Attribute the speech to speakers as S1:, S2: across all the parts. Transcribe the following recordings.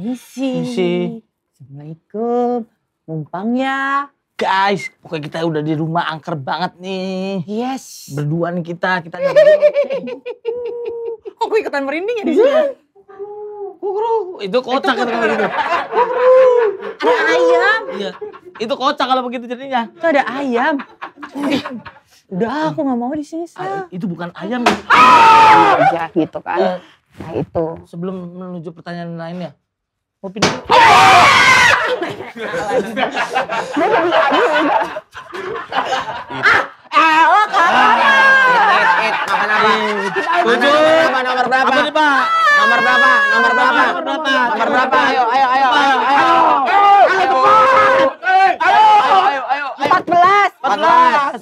S1: Permisi. Permisi. Assalamualaikum. Numpang ya. Guys, pokoknya kita udah di rumah angker banget nih. Yes. nih kita, kita gue ikutan merinding ya di iya. sini. Kukru. Itu kocak kan? kalau gitu. Kukru. Ada ayam. Iya. Itu kocak kalau begitu jadinya. Itu ada ayam. Udah aku gak mau di sini, Sa. Ah, itu bukan ayam. Ya? Ah! Ya gitu kan. Ah. Nah itu. Sebelum menuju pertanyaan lainnya, mau pindah ah lo
S2: eh, oh, Tujuh. Apa nomor berapa? Apa nih, Pak? Nomor berapa? Nomor berapa? Nomor berapa? Nomor berapa? Ayo, ayo, ayo, ayo, ayo. Ayo, ayo, ayo, ayo, empat belas, empat belas.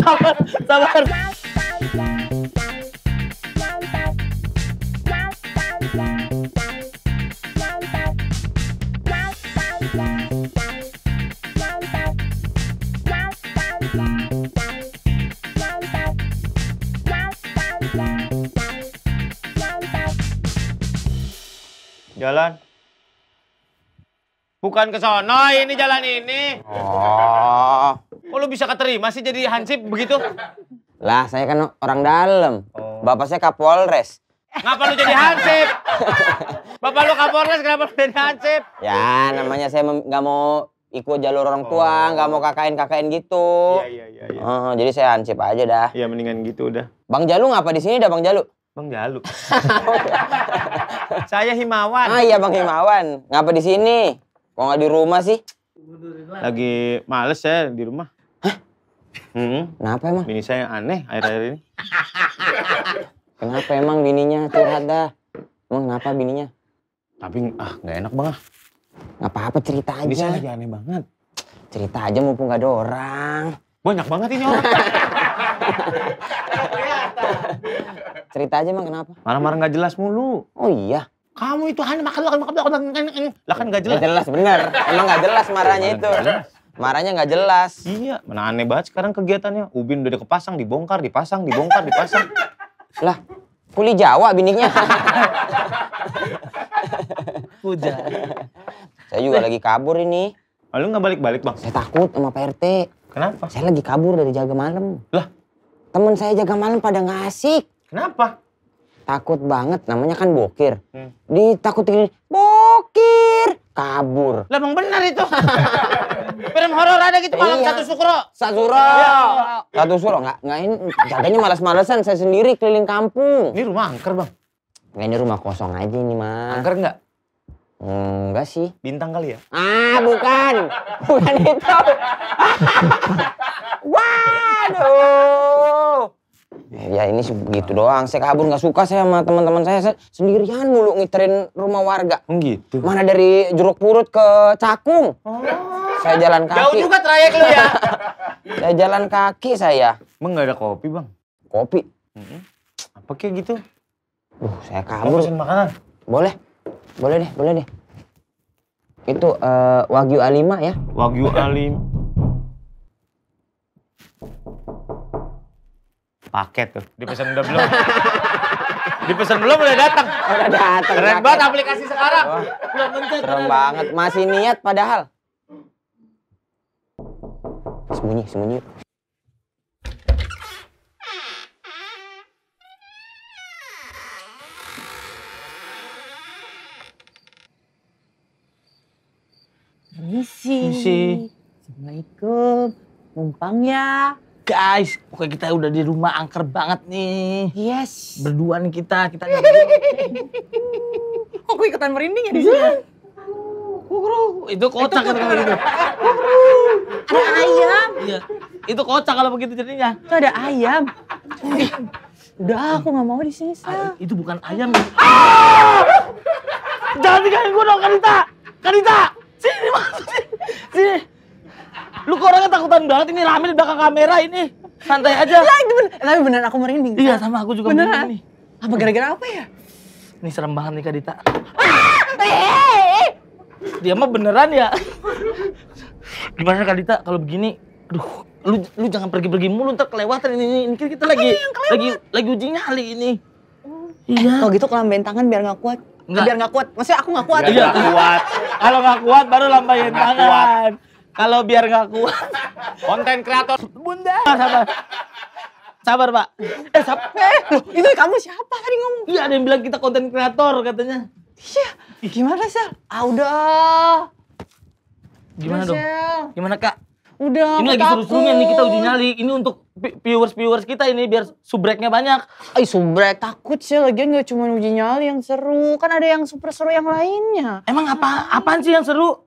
S2: Sabar, sabar.
S1: Jalan. Bukan ke sono, ini jalan ini. Oh. Kok lu bisa keterima sih jadi hansip begitu? Lah, saya kan orang dalam. Oh. Bapak saya Kapolres. Ngapa lu jadi hansip? Bapak lu Kapolres kenapa lu jadi hansip? Ya, namanya saya nggak mau ikut jalur orang tua, oh. nggak oh. mau kakain-kakain gitu. Iya, iya, iya. Ya. Oh, jadi saya hansip aja dah. Ya, mendingan gitu udah. Bang Jalu ngapa di sini dah Bang Jalu? Menggalu. Saya Himawan. Ah iya Bang Himawan. Ngapa di sini? Kok nggak di rumah sih? Lagi males saya di rumah. Hah? Hmm. Kenapa emang? Bini saya aneh akhir-akhir ini. Kenapa emang bininya curhat dah? Emang kenapa bininya? Tapi ah nggak enak banget. Ah. Ngapa Nggak apa-apa cerita aja. Bisa lagi aneh banget. Cerita aja mumpung gak ada orang. Banyak banget ini orang. Cerita aja emang kenapa? Marah-marah nggak jelas mulu. Oh iya. Kamu itu hanya makan makan makan makan makan lah kan nggak jelas. Gak jelas bener. Emang nggak jelas marahnya itu. jelas Marahnya nggak jelas. Iya, mana aneh banget sekarang kegiatannya. Ubin udah dikepasang, dibongkar, dipasang, dibongkar, dipasang. lah, kuli Jawa biniknya. Hujan. Saya juga eh. lagi kabur ini. Lalu ah, nggak balik-balik bang? Saya takut sama prt Kenapa? Saya lagi kabur dari jaga malam. Lah? Temen saya jaga malam pada ngasik Kenapa? Takut banget, namanya kan bokir. Hmm. Ditakutin, bokir, kabur. Lah emang benar itu. Film horor ada gitu malam iya. satu sukro. Satu sukro. Iya. Satu sukro nggak nggak ini jaganya malas-malasan saya sendiri keliling kampung. Ini rumah angker bang. Nah, ini rumah kosong aja ini mah. Angker nggak? Hmm, enggak sih. Bintang kali ya? Ah, bukan. Bukan itu.
S2: Waduh.
S1: Ya ini gitu doang. Saya kabur nggak suka saya sama teman-teman saya. saya sendirian mulu ngiterin rumah warga. Oh, gitu. Mana dari Jeruk Purut ke Cakung. Oh. Saya jalan kaki. Jauh juga
S2: trayek lu ya.
S1: saya jalan kaki saya. Emang gak ada kopi bang? Kopi? Mm -hmm. Apa kayak gitu? Uh, saya kabur. Kamu makanan? Boleh. Boleh deh, boleh deh. Itu uh, Wagyu A5 ya. Wagyu A5. Paket tuh. Dipesan udah belum? Di pesan belum udah datang. Udah datang. Keren paket. banget aplikasi sekarang.
S2: belum mencet. Keren banget.
S1: Masih niat padahal. Sembunyi, sembunyi.
S3: Permisi. Permisi.
S1: Assalamualaikum. Numpang ya. Guys, oke kita udah di rumah angker banget nih. Yes. Berdua nih kita, kita. gue ikutan merinding ya di sini. Iya. Kukru, itu kocak kan kalau begitu. Kukru. Ada ayam. Iya. Itu kocak kalau begitu jadinya. Itu ada ayam. Eh, udah, aku nggak mau di sini, Sal. Ah, itu bukan ayam. Ya. Ah! Jangan tinggalin gue dong, Kanita. Kanita, sini Sini. Sini. Lu kok orangnya takutan banget ini rame di belakang kamera ini. Santai aja. lah itu bener. Eh, tapi beneran aku merinding. Iya, sama aku juga beneran. merinding nih. Apa gara-gara apa ya? Ini serem banget nih Kak Dita.
S2: Ah! Eh, eh,
S1: Dia mah beneran ya. Gimana Kak Dita kalau begini? Aduh, lu lu jangan pergi-pergi mulu ntar kelewatan ini, ini, ini kita lagi lagi lagi uji nyali ini. Iya. kalau gitu kelambain tangan biar nggak kuat. Nggak. Biar nggak kuat. Maksudnya aku nggak kuat. Iya. kuat. Kalau nggak kuat baru lambain tangan. Kalau biar nggak kuat. Konten kreator. Bunda. Sabar. Sabar pak. Eh, sab eh loh, itu kamu siapa tadi ngomong? Iya ada yang bilang kita konten kreator katanya. Iya. Gimana sih? Ah udah.
S2: Gimana Michelle. dong? Gimana
S1: kak? Udah. Ini lagi seru-serunya nih kita uji nyali. Ini untuk viewers-viewers kita ini biar subreknya banyak. Ay subrek takut sih lagi nggak cuma uji nyali yang seru, kan ada yang super seru yang lainnya. Emang apa apaan sih yang seru?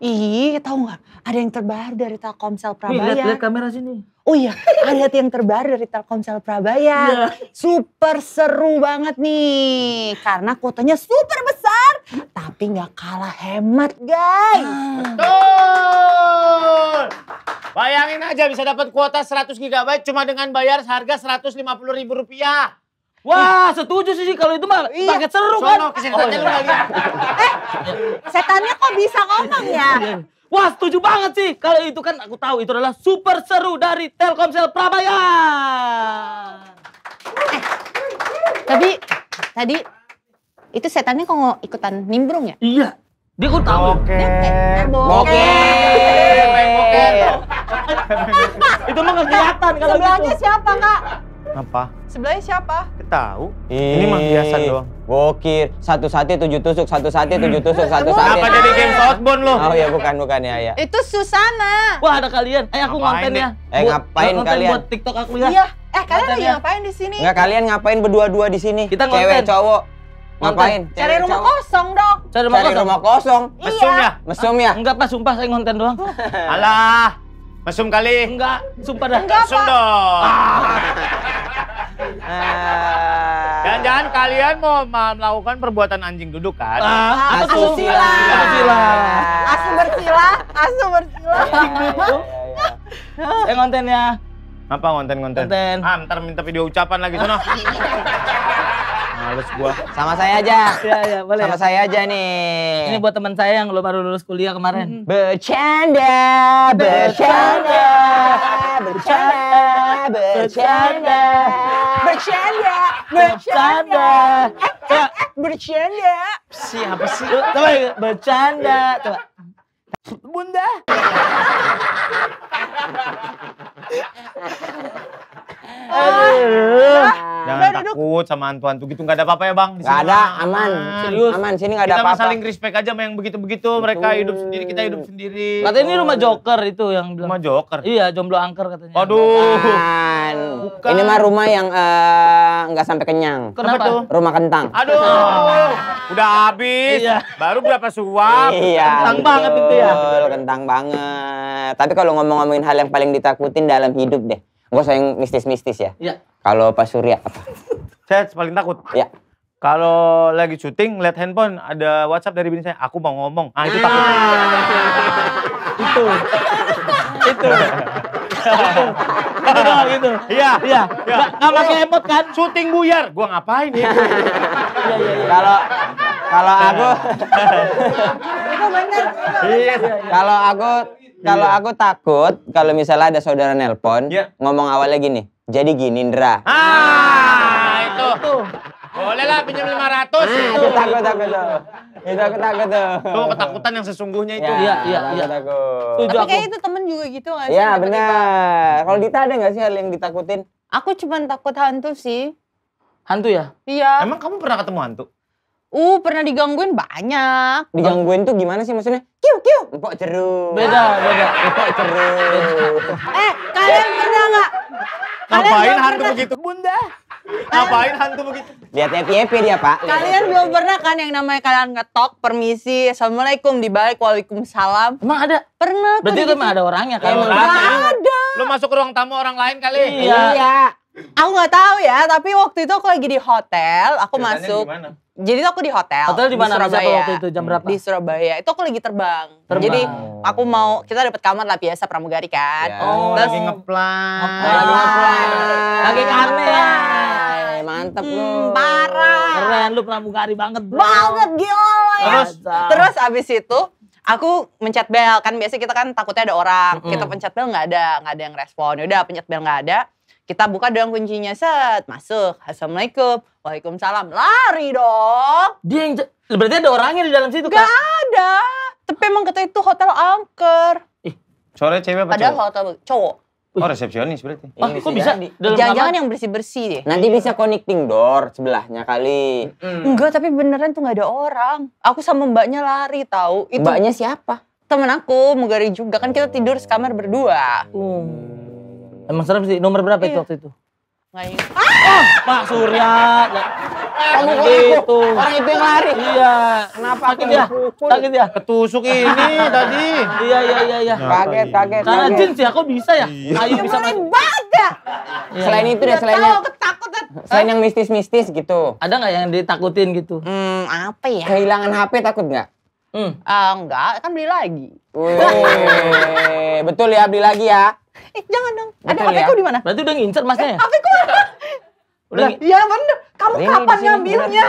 S1: Ih, tahu nggak? Ada yang terbaru dari Telkomsel Prabaya. lihat, lihat kamera sini. Oh iya, ada yang terbaru dari Telkomsel Prabaya. Iya. Super seru banget nih, karena kuotanya super besar, tapi nggak kalah hemat, guys. Betul. Bayangin aja bisa dapat kuota 100 GB cuma dengan bayar harga 150 ribu rupiah. Wah, setuju sih kalau itu mah iya. paket seru kan. Sono oh, iya. eh, setannya kok bisa ngomong ya? Wah, setuju banget sih. Kalau itu kan aku tahu itu adalah super seru dari Telkomsel Prabaya. Eh, tapi tadi itu setannya kok mau ikutan nimbrung ya? Iya. Dia kok tahu. Oke. Oke. Oke. Itu mah kelihatan kalau gitu.
S3: siapa, Kak?
S1: Apa? Sebelahnya siapa? Tahu. Eh. Ini mah biasa doang. Gokil. Satu sate tujuh tusuk, satu sate tujuh hmm. tusuk, satu sate. Apa jadi game Southbound lo? Oh ya bukan bukan ya ya. Itu Susana. Wah ada kalian. Eh aku ngonten ya. Eh ngapain kalian? Buat TikTok aku ya. Iya. Eh kalian lagi ya? ngapain di sini? Enggak kalian ngapain berdua-dua di sini? Kita ngonten. Cewek cowok. Ngapain? Cari rumah kosong dok. Cari rumah kosong. Rumah kosong. Iya. Mesum ya? Mesum ya? Enggak pas, sumpah saya ngonten doang. Alah. Mesum kali. Enggak, sumpah dah. Enggak, Mesum dong. Ah. Jangan-jangan ah. kalian mau melakukan perbuatan anjing duduk kan? Ah, iya, iya. Eh, ya. apa tuh? Asu bersila, Asu bersila, asu bersila. Anjing duduk. Eh kontennya. Apa konten-konten? Konten. Ah, ntar minta video ucapan lagi sana. Males gua. Sama saya aja. Iya, iya, boleh. Sama ya. saya aja nih. Ini buat teman saya yang lu baru lulus kuliah kemarin. Bercanda, bercanda, bercanda,
S2: bercanda,
S1: bercanda, bercanda, bercanda. Siapa sih? Coba bercanda. Coba.
S2: Bunda. Aduh. Jangan Udah,
S1: takut sama hantu-hantu gitu gak ada apa-apa ya bang. Nggak ada, aman. Ah, aman. Serius. Aman sini gak ada apa-apa. Kita saling respect aja sama yang begitu-begitu. Mereka hidup sendiri, kita hidup sendiri. Katanya ini rumah Joker itu yang bilang. Rumah Joker. Iya, jomblo angker katanya. Aduh. Bukan. Bukan. Ini mah rumah yang eh, nggak gak sampai kenyang. Kenapa? tuh? Rumah kentang. Aduh. Udah habis. Iya. Baru berapa suap? Iya. Kentang betul, banget itu ya. Kentang banget. Tapi kalau ngomong-ngomongin hal yang paling ditakutin dalam hidup deh Enggak sayang mistis-mistis ya. Iya. Kalau Pak Surya apa? saya paling takut. Iya. Kalau lagi syuting, lihat handphone, ada WhatsApp dari bini saya, aku mau ngomong. Ah, itu takut. Ah. itu.
S2: itu. itu. gitu.
S1: Iya, iya. Enggak iya. pakai emot kan? Syuting buyar. Gua ngapain ya? Iya, iya, iya. Kalau kalau aku Iya. Kalau aku kalau iya. aku takut kalau misalnya ada saudara nelpon, yeah. ngomong awalnya gini. Jadi gini, Indra. Ah, ah itu. itu. Boleh lah pinjam 500 ah, itu. Takut takut tuh. Itu aku takut tuh. Tuh ketakutan yang sesungguhnya itu. Ya, iya, iya, iya. Takut. Tapi kayak itu temen juga gitu gak sih? Iya, benar. Kalau Dita ada gak sih hal yang ditakutin? Aku cuma takut hantu sih. Hantu ya? Iya. Emang kamu pernah ketemu hantu? Uh, pernah digangguin banyak. Digangguin tuh gimana sih maksudnya? Kiu, kiu, empok ceru. Beda, beda. Empok ceru. eh, kalian pernah nggak? Ngapain hantu pernah... begitu? Bunda. Ngapain hantu begitu? Lihat happy-happy dia, Pak. Kalian belum pernah kan yang namanya kalian ngetok, permisi, Assalamualaikum, dibalik, Waalaikumsalam. Emang ada? Pernah. Berarti itu emang ada orangnya kan? Emang ada. Lu masuk ke ruang tamu orang lain kali? Iya. iya aku nggak tahu ya, tapi waktu itu aku lagi di hotel, aku Ceritanya masuk. Jadi aku di hotel. Hotel di mana? Surabaya. Waktu itu jam berapa? Di Surabaya. Itu aku lagi terbang. terbang. Jadi aku mau kita dapat kamar lah biasa pramugari kan. Ya. Oh, Terus, lagi ngeplan. Lagi ngeplan. Lagi ngeplan. Mantep hmm, lu. Parah. Keren lu pramugari banget, Bro. Banget gila. Ya. Terus ya. terus abis itu aku mencet bel kan biasanya kita kan takutnya ada orang. Mm -hmm. Kita pencet bel nggak ada, nggak ada yang respon. Ya udah pencet bel nggak ada kita buka dong kuncinya, set, masuk. Assalamualaikum, waalaikumsalam, lari dong. Dia yang,
S2: berarti ada orangnya di dalam situ Gak kan?
S1: ada, tapi emang kata itu hotel angker. Ih, sore cewek apa Padahal cowok? hotel cowok. Oh resepsionis berarti. Oh, kok bisa? Ya. Jangan-jangan yang bersih-bersih deh. Nanti bisa connecting door sebelahnya kali. Mm. Enggak, tapi beneran tuh gak ada orang. Aku sama mbaknya lari tahu. Itu mbaknya siapa? Temen aku, Mugari juga. Kan kita tidur sekamar berdua. Hmm. Emang serem sih. Nomor berapa itu iya. waktu itu? Nggak
S2: ingat. Ah! Pak Surya. Ya. Kamu itu? Orang itu yang lari. Iya. Kenapa sakit ya? Sakit
S1: ya? Ketusuk ini tadi. Iya iya iya iya. Kaget kaget. Karena jin sih aku bisa ya. Iya. Ayu bisa main ya. Selain iya. itu deh selain yang Selain eh? yang mistis-mistis gitu. Ada nggak yang ditakutin gitu? Hmm, apa ya? Kehilangan HP takut nggak? Hmm. Uh, ah, enggak, kan beli lagi. Wih, betul ya beli lagi ya eh jangan dong. ada apa HP ku di mana? Berarti udah ngincer masnya ya? Eh, HP udah. Iya bener. Kamu Rini kapan ngambilnya?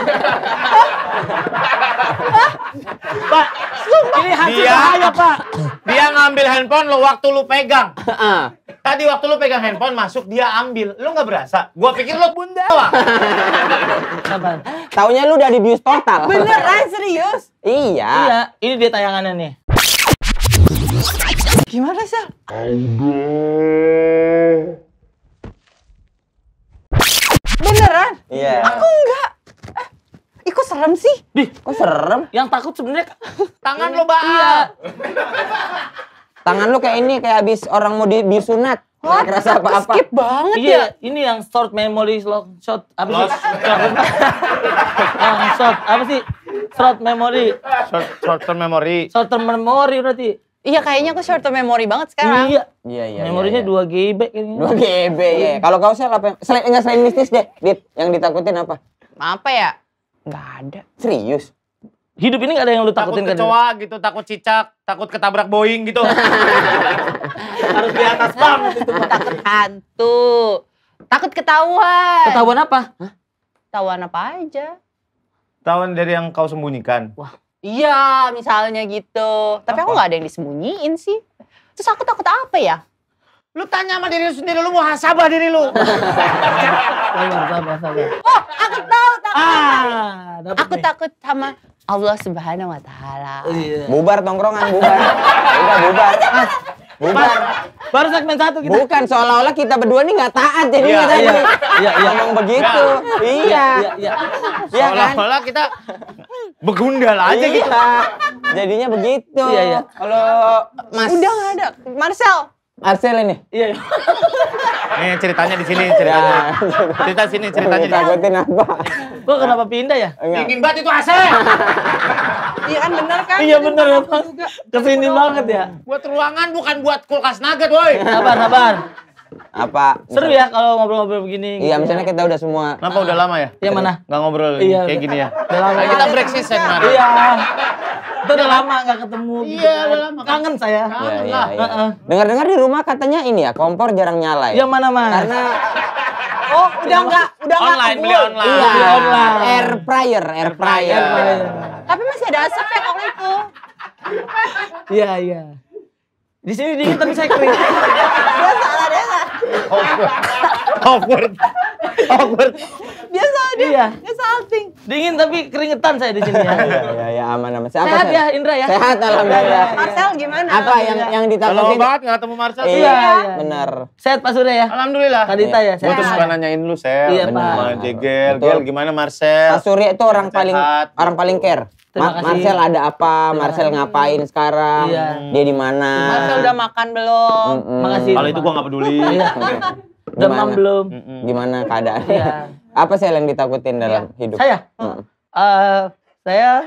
S1: Pak, Sumpah. ini hasil dia, bahaya, Pak. Dia ngambil handphone lo waktu lu pegang. Ah. Tadi waktu lu pegang handphone masuk dia ambil. Lu nggak berasa? Gua pikir lu bunda. Taunya lu udah dibius total. Beneran serius? Iya. Iya, ini dia tayangannya nih. Gimana sih? Beneran?
S2: Iya. Yeah. Aku enggak.
S1: Eh, ikut serem sih. Dih, kok serem? Yang takut sebenarnya tangan lo bang. Iya. tangan lo kayak ini kayak habis orang mau disunat. Wah, kerasa apa-apa. Skip banget iya, ya. Ini yang short memory long shot apa sih? long shot apa sih? Short memory. Short short term memory. Short term memory berarti. Iya kayaknya aku short term memory banget sekarang. Iya. Iya iya. Memorinya iya, iya. dua iya, GB kayaknya. 2 GB ya. Kalau kau sel apa? Yang... Selain enggak selain mistis deh, Dit. Yang ditakutin apa? Apa ya? Enggak ada. Serius. Hidup ini gak ada yang lu takutin takut kecoa kan? gitu, takut cicak, takut ketabrak Boeing gitu. Harus di atas pam gitu. Takut hantu. Takut ketahuan. Ketahuan apa? Hah? Ketahuan apa aja? Ketahuan dari yang kau sembunyikan. Wah, Iya, misalnya gitu. Tapi apa? aku gak ada yang disembunyiin sih. Terus aku takut apa ya? Lu tanya sama diri lu sendiri, lu mau hasabah diri lu.
S2: sabar, sabar, sabar. Oh,
S1: aku tahu, takut. Ah, aku nih. takut sama Allah Subhanahu wa taala. Iya. Bubar tongkrongan, bubar. Udah bubar. Ah. Bukan. Baru segmen satu kita. Bukan seolah-olah kita berdua nih nggak taat jadi ya, tadi. Iya, iya. iya, iya. Ngomong begitu. Nah, iya. Iya, iya. iya kan? seolah-olah kan? kita begundal aja gitu. iya. gitu. Jadinya begitu. Iya, iya. Kalau Mas Udah nggak ada. Marcel. Marcel ini. Iya. iya. Nih ceritanya di sini ceritanya. Iya. Cerita sini ceritanya. Takutin apa? Gua kenapa pindah ya? Dingin banget itu AC. Iya kan bener kan? Iya bener ya Mas. Kesini banget ya. Buat ruangan bukan buat kulkas nugget woi. Sabar sabar. Apa? Seru ya kalau ngobrol-ngobrol begini. Gitu iya, ya. misalnya kita udah semua. Kenapa udah lama ya? Iya mana? Gak ngobrol iya, kayak gini ya. Udah
S2: lama. kita break
S1: season kemarin. Iya. Kita udah lama gak ketemu. Iya, udah lama. Gitu iya, kan. kan? Kangen saya. Kangen iya, lah. Dengar-dengar di rumah katanya ini ya, kompor jarang nyala ya. Iya mana, Mas? Karena
S2: Oh, udah enggak, udah enggak. Online, beli online. Iya, online. Air fryer,
S1: air fryer. Air fryer. Tapi masih ada asap ya kalau itu. Iya, iya. Di sini dingin tapi saya kering. dia salah, dia nggak
S2: Awkward. Awkward. Dia salah, dia,
S1: iya. dia salting. Dingin tapi keringetan saya di sini ya. Iya, ya, aman aman. Sehat, sehat ya Indra ya? Sehat alhamdulillah. Iya. Marcel gimana? Apa yang yang ditakutin? Kalau banget enggak ketemu Marcel. Iya, iya, benar. Sehat Pak Surya ya? Alhamdulillah. Kadita ya. Saya tuh suka nanyain lu, Sel. Iya, Pak. Gimana Jegel, Gel gimana Marcel? Pak Surya itu orang paling orang paling care. Ma Marcel ada apa? Terima Marcel kasih. ngapain sekarang? Iya. Dia di mana? Marcel udah makan belum? Mm -mm. Makasih. Kalau itu gua nggak peduli. Iya. Demam makan belum? Gimana keadaannya? Iya. apa sih yang ditakutin dalam iya. hidup? Saya. Uh, saya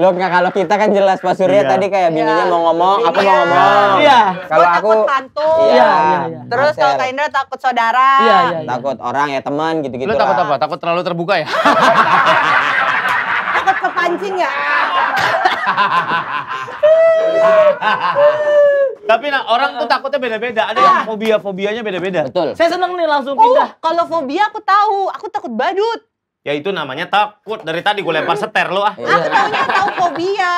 S1: Lo nggak? kalau kita kan jelas Pak Surya iya. tadi kayak iya. bininya iya. mau ngomong, aku mau iya. ngomong. Iya. Kalau aku takut hantu. Iya. iya, iya. Terus kalau Kak Indra takut saudara. Iya, iya, iya. Takut orang ya teman gitu-gitu. Lo takut apa? Takut terlalu terbuka ya? kepancing ya. Tapi nah, orang tuh takutnya beda-beda. Ada yang iya. fobia fobianya beda-beda. Betul. Saya seneng nih langsung oh, pindah. kalau fobia aku tahu, aku takut badut. Ya itu namanya takut. Dari tadi gue lempar hmm. seter lo ah. Aku iya. taunya tahu fobia.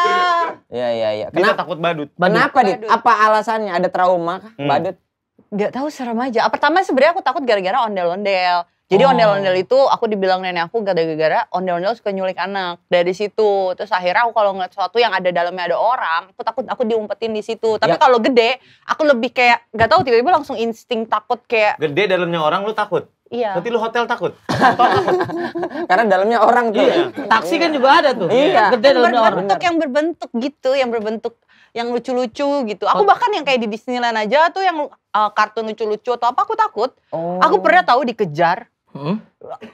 S1: Iya iya iya. Kenapa takut badut? Kenapa, Dit? Apa alasannya? Ada trauma kah? Hmm. Badut? Gak tahu serem aja. Pertama sebenarnya aku takut gara-gara ondel-ondel. Jadi ondel oh. ondel-ondel itu aku dibilang nenek aku gak gara-gara ondel-ondel suka nyulik anak. Dari situ terus akhirnya aku kalau ngeliat sesuatu yang ada dalamnya ada orang, aku takut aku diumpetin di situ. Tapi ya. kalau gede, aku lebih kayak gak tahu tiba-tiba langsung insting takut kayak gede dalamnya orang lu takut. Iya. Berarti lu hotel takut? Karena dalamnya orang tuh. Iya. Taksi kan juga ada tuh. Iya. Gede yang dalamnya orang. Berbentuk yang berbentuk gitu, yang berbentuk yang lucu-lucu gitu. Aku bahkan yang kayak di Disneyland aja tuh yang uh, kartun lucu-lucu atau apa aku takut. Oh. Aku pernah tahu dikejar Hmm?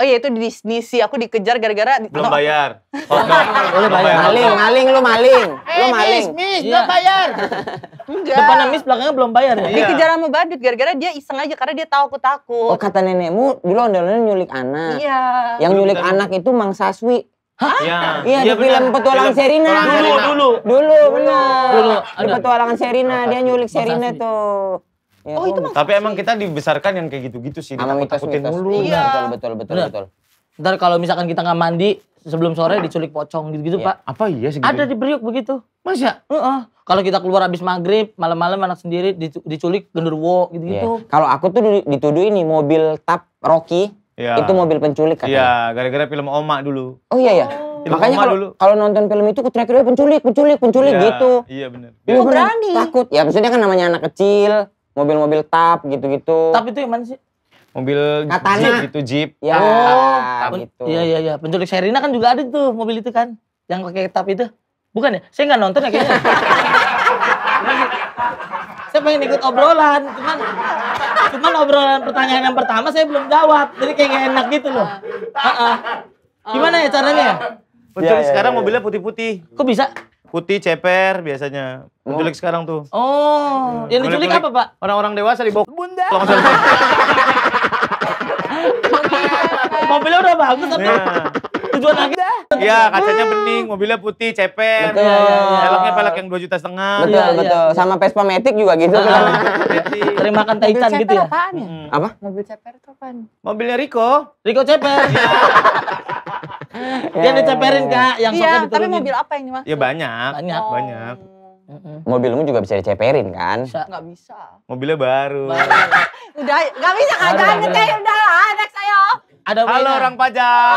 S1: Oh iya itu di Disney sih, aku dikejar gara-gara belum
S2: bayar. Oh, no. Lu bayar. Maling, maling lu maling. Eh, lu maling. Miss, miss, iya. belum bayar.
S1: Enggak. Depannya miss, belakangnya belum bayar ya. Dikejar sama badut gara-gara dia iseng aja karena dia tahu aku takut. Oh kata nenekmu dulu ondel-ondel nyulik anak. Iya. Yang nyulik anak itu Mang Saswi. Hah? Iya, ya, di film petualangan Serina. Dulu, dulu. Dulu, benar. Dulu. Di petualangan Serina, dia nyulik Serina tuh. Ya, oh, itu Tapi emang kita dibesarkan yang kayak gitu-gitu sih, kita takutin mulu. Iya, betul betul betul betul. Ntar kalau misalkan kita nggak mandi sebelum sore iya. diculik pocong gitu-gitu, ya. Pak. Apa iya sih? Gitu? Ada di Priuk begitu. Masa? Heeh. Uh -uh. Kalau kita keluar habis maghrib, malam-malam anak sendiri diculik genderuwo gitu-gitu. Ya. Kalau aku tuh dituduh ini mobil tap Rocky. Ya. Itu mobil penculik katanya. Iya, gara-gara film Oma dulu. Oh iya ya. Makanya kalau nonton film itu terakhir penculik, penculik, penculik ya, gitu. Iya benar. Iya, oh, berani. Takut. Ya maksudnya kan namanya anak kecil mobil-mobil tap gitu-gitu. Tap itu yang mana sih? Mobil Katana. Jeep gitu, Jeep. Ya, oh, tap gitu. Iya, iya, iya. Penculik Sherina kan juga ada tuh mobil itu kan. Yang pakai tap itu. Bukan ya? Saya nggak nonton ya kayaknya. saya pengen ikut obrolan, cuman cuman obrolan pertanyaan yang pertama saya belum jawab. Jadi kayak gak enak gitu loh. Uh, uh,
S2: Gimana ya caranya?
S1: Penculik ya, ya, sekarang ya, ya. mobilnya putih-putih. Kok bisa? putih ceper biasanya. Oh. sekarang tuh. Oh, iya. yang diculik apa, Pak? Orang-orang dewasa di bawah. Bunda. Mobilnya udah bagus tapi ya. tujuan lagi dah. Iya, kacanya bening, mobilnya putih, ceper. Betul. Ya, Peleknya iya, iya. pelek yang dua juta setengah. Betul, ya, betul. Ya. Sama Vespa Matic juga gitu. Uh, ah. kan. Terima kan Titan gitu ya.
S2: Apaan ya? Hmm. Apa? Mobil ceper itu apaan?
S1: Mobilnya Rico. Rico ceper. Dia diceperin oh. kak, yang iya, tapi mobil apa yang dimaksud? Ya banyak, banyak, oh. banyak. Mobilmu juga bisa diceperin kan? Bisa. Gak bisa. Mobilnya baru. baru. udah, gak bisa kan? Jangan ngeceh, udah lah, next ayo. Ada Halo orang pajak.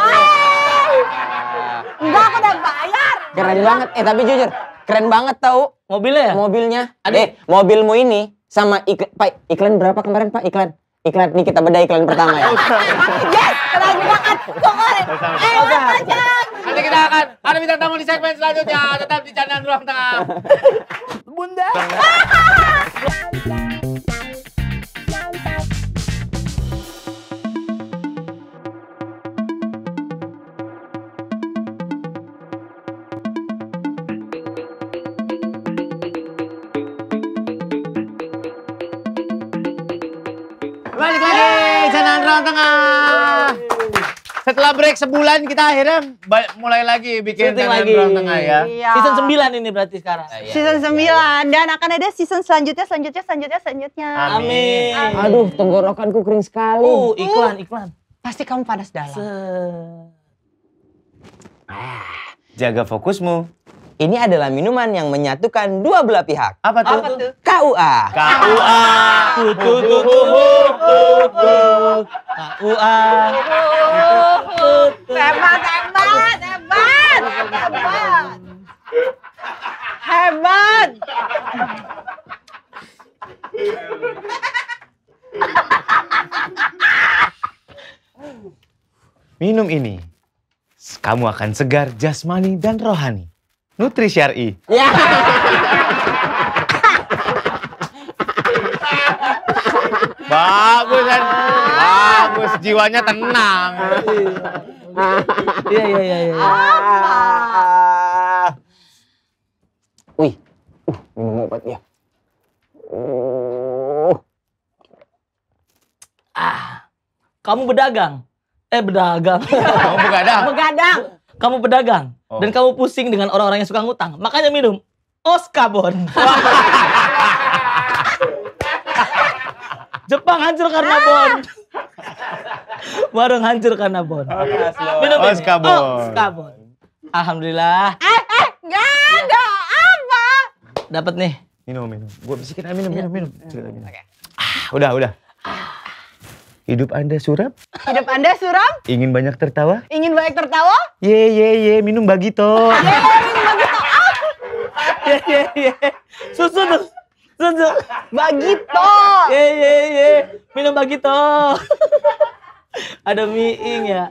S2: Enggak, aku udah bayar.
S1: Keren banget. Eh tapi jujur, keren banget tau. Mobilnya ya? Mobilnya. Aduh. Eh, mobilmu ini sama iklan, Pak, iklan berapa kemarin Pak? Iklan? Iklan ini kita beda iklan pertama ya.
S2: yes, terang banget. Keren. Eh, panjang. Nanti kita akan ada bintang tamu di
S1: segmen selanjutnya. Tetap di channel Ruang Tengah. Bunda.
S2: tengah.
S1: Setelah break sebulan kita akhirnya mulai lagi bikin Syuting lagi. tengah ya. Iya. Season 9 ini berarti sekarang. Ya, iya. season 9 iya, iya. dan akan ada season selanjutnya selanjutnya selanjutnya selanjutnya. Amin. Amin. Aduh, tenggorokanku kering sekali. Uh, iklan, iklan. Pasti kamu panas dalam. Se...
S2: Ah, jaga
S1: fokusmu. Ini adalah minuman yang menyatukan dua belah pihak. Apa tuh? Apa tuh? KUA.
S2: KUA. KUA. Hebat, hebat,
S3: hebat,
S2: hebat. Hebat.
S1: Minum ini, kamu akan segar jasmani dan rohani. Nutri Syari. Ya. Bagus kan? Bagus, jiwanya
S2: tenang.
S1: Iya, iya, iya. iya. iya.
S2: Wih, uh, minum obat ya.
S1: Uh. Ah, kamu berdagang? Eh, berdagang. Kamu oh, begadang? Begadang kamu pedagang oh. dan kamu pusing dengan orang-orang yang suka ngutang, makanya minum Oskabon. Jepang hancur karena bon. Warung hancur karena bon. Minum ini. Oskabon. Oskabon. Alhamdulillah.
S2: Eh, eh, gak ada apa.
S1: Dapat nih. Minum, minum. Gue bisikin minum, minum, minum. Iya. minum. Okay. Ah, udah, udah. Ah. Hidup Anda suram? Hidup Anda suram? Ingin banyak tertawa? Ingin banyak tertawa? Ye ye ye, minum bagito. ye ye, minum bagito. Ah! Ye ye ye. Susu tuh. Susu. Bagito. Ye ye ye, minum bagito. ada miing ya.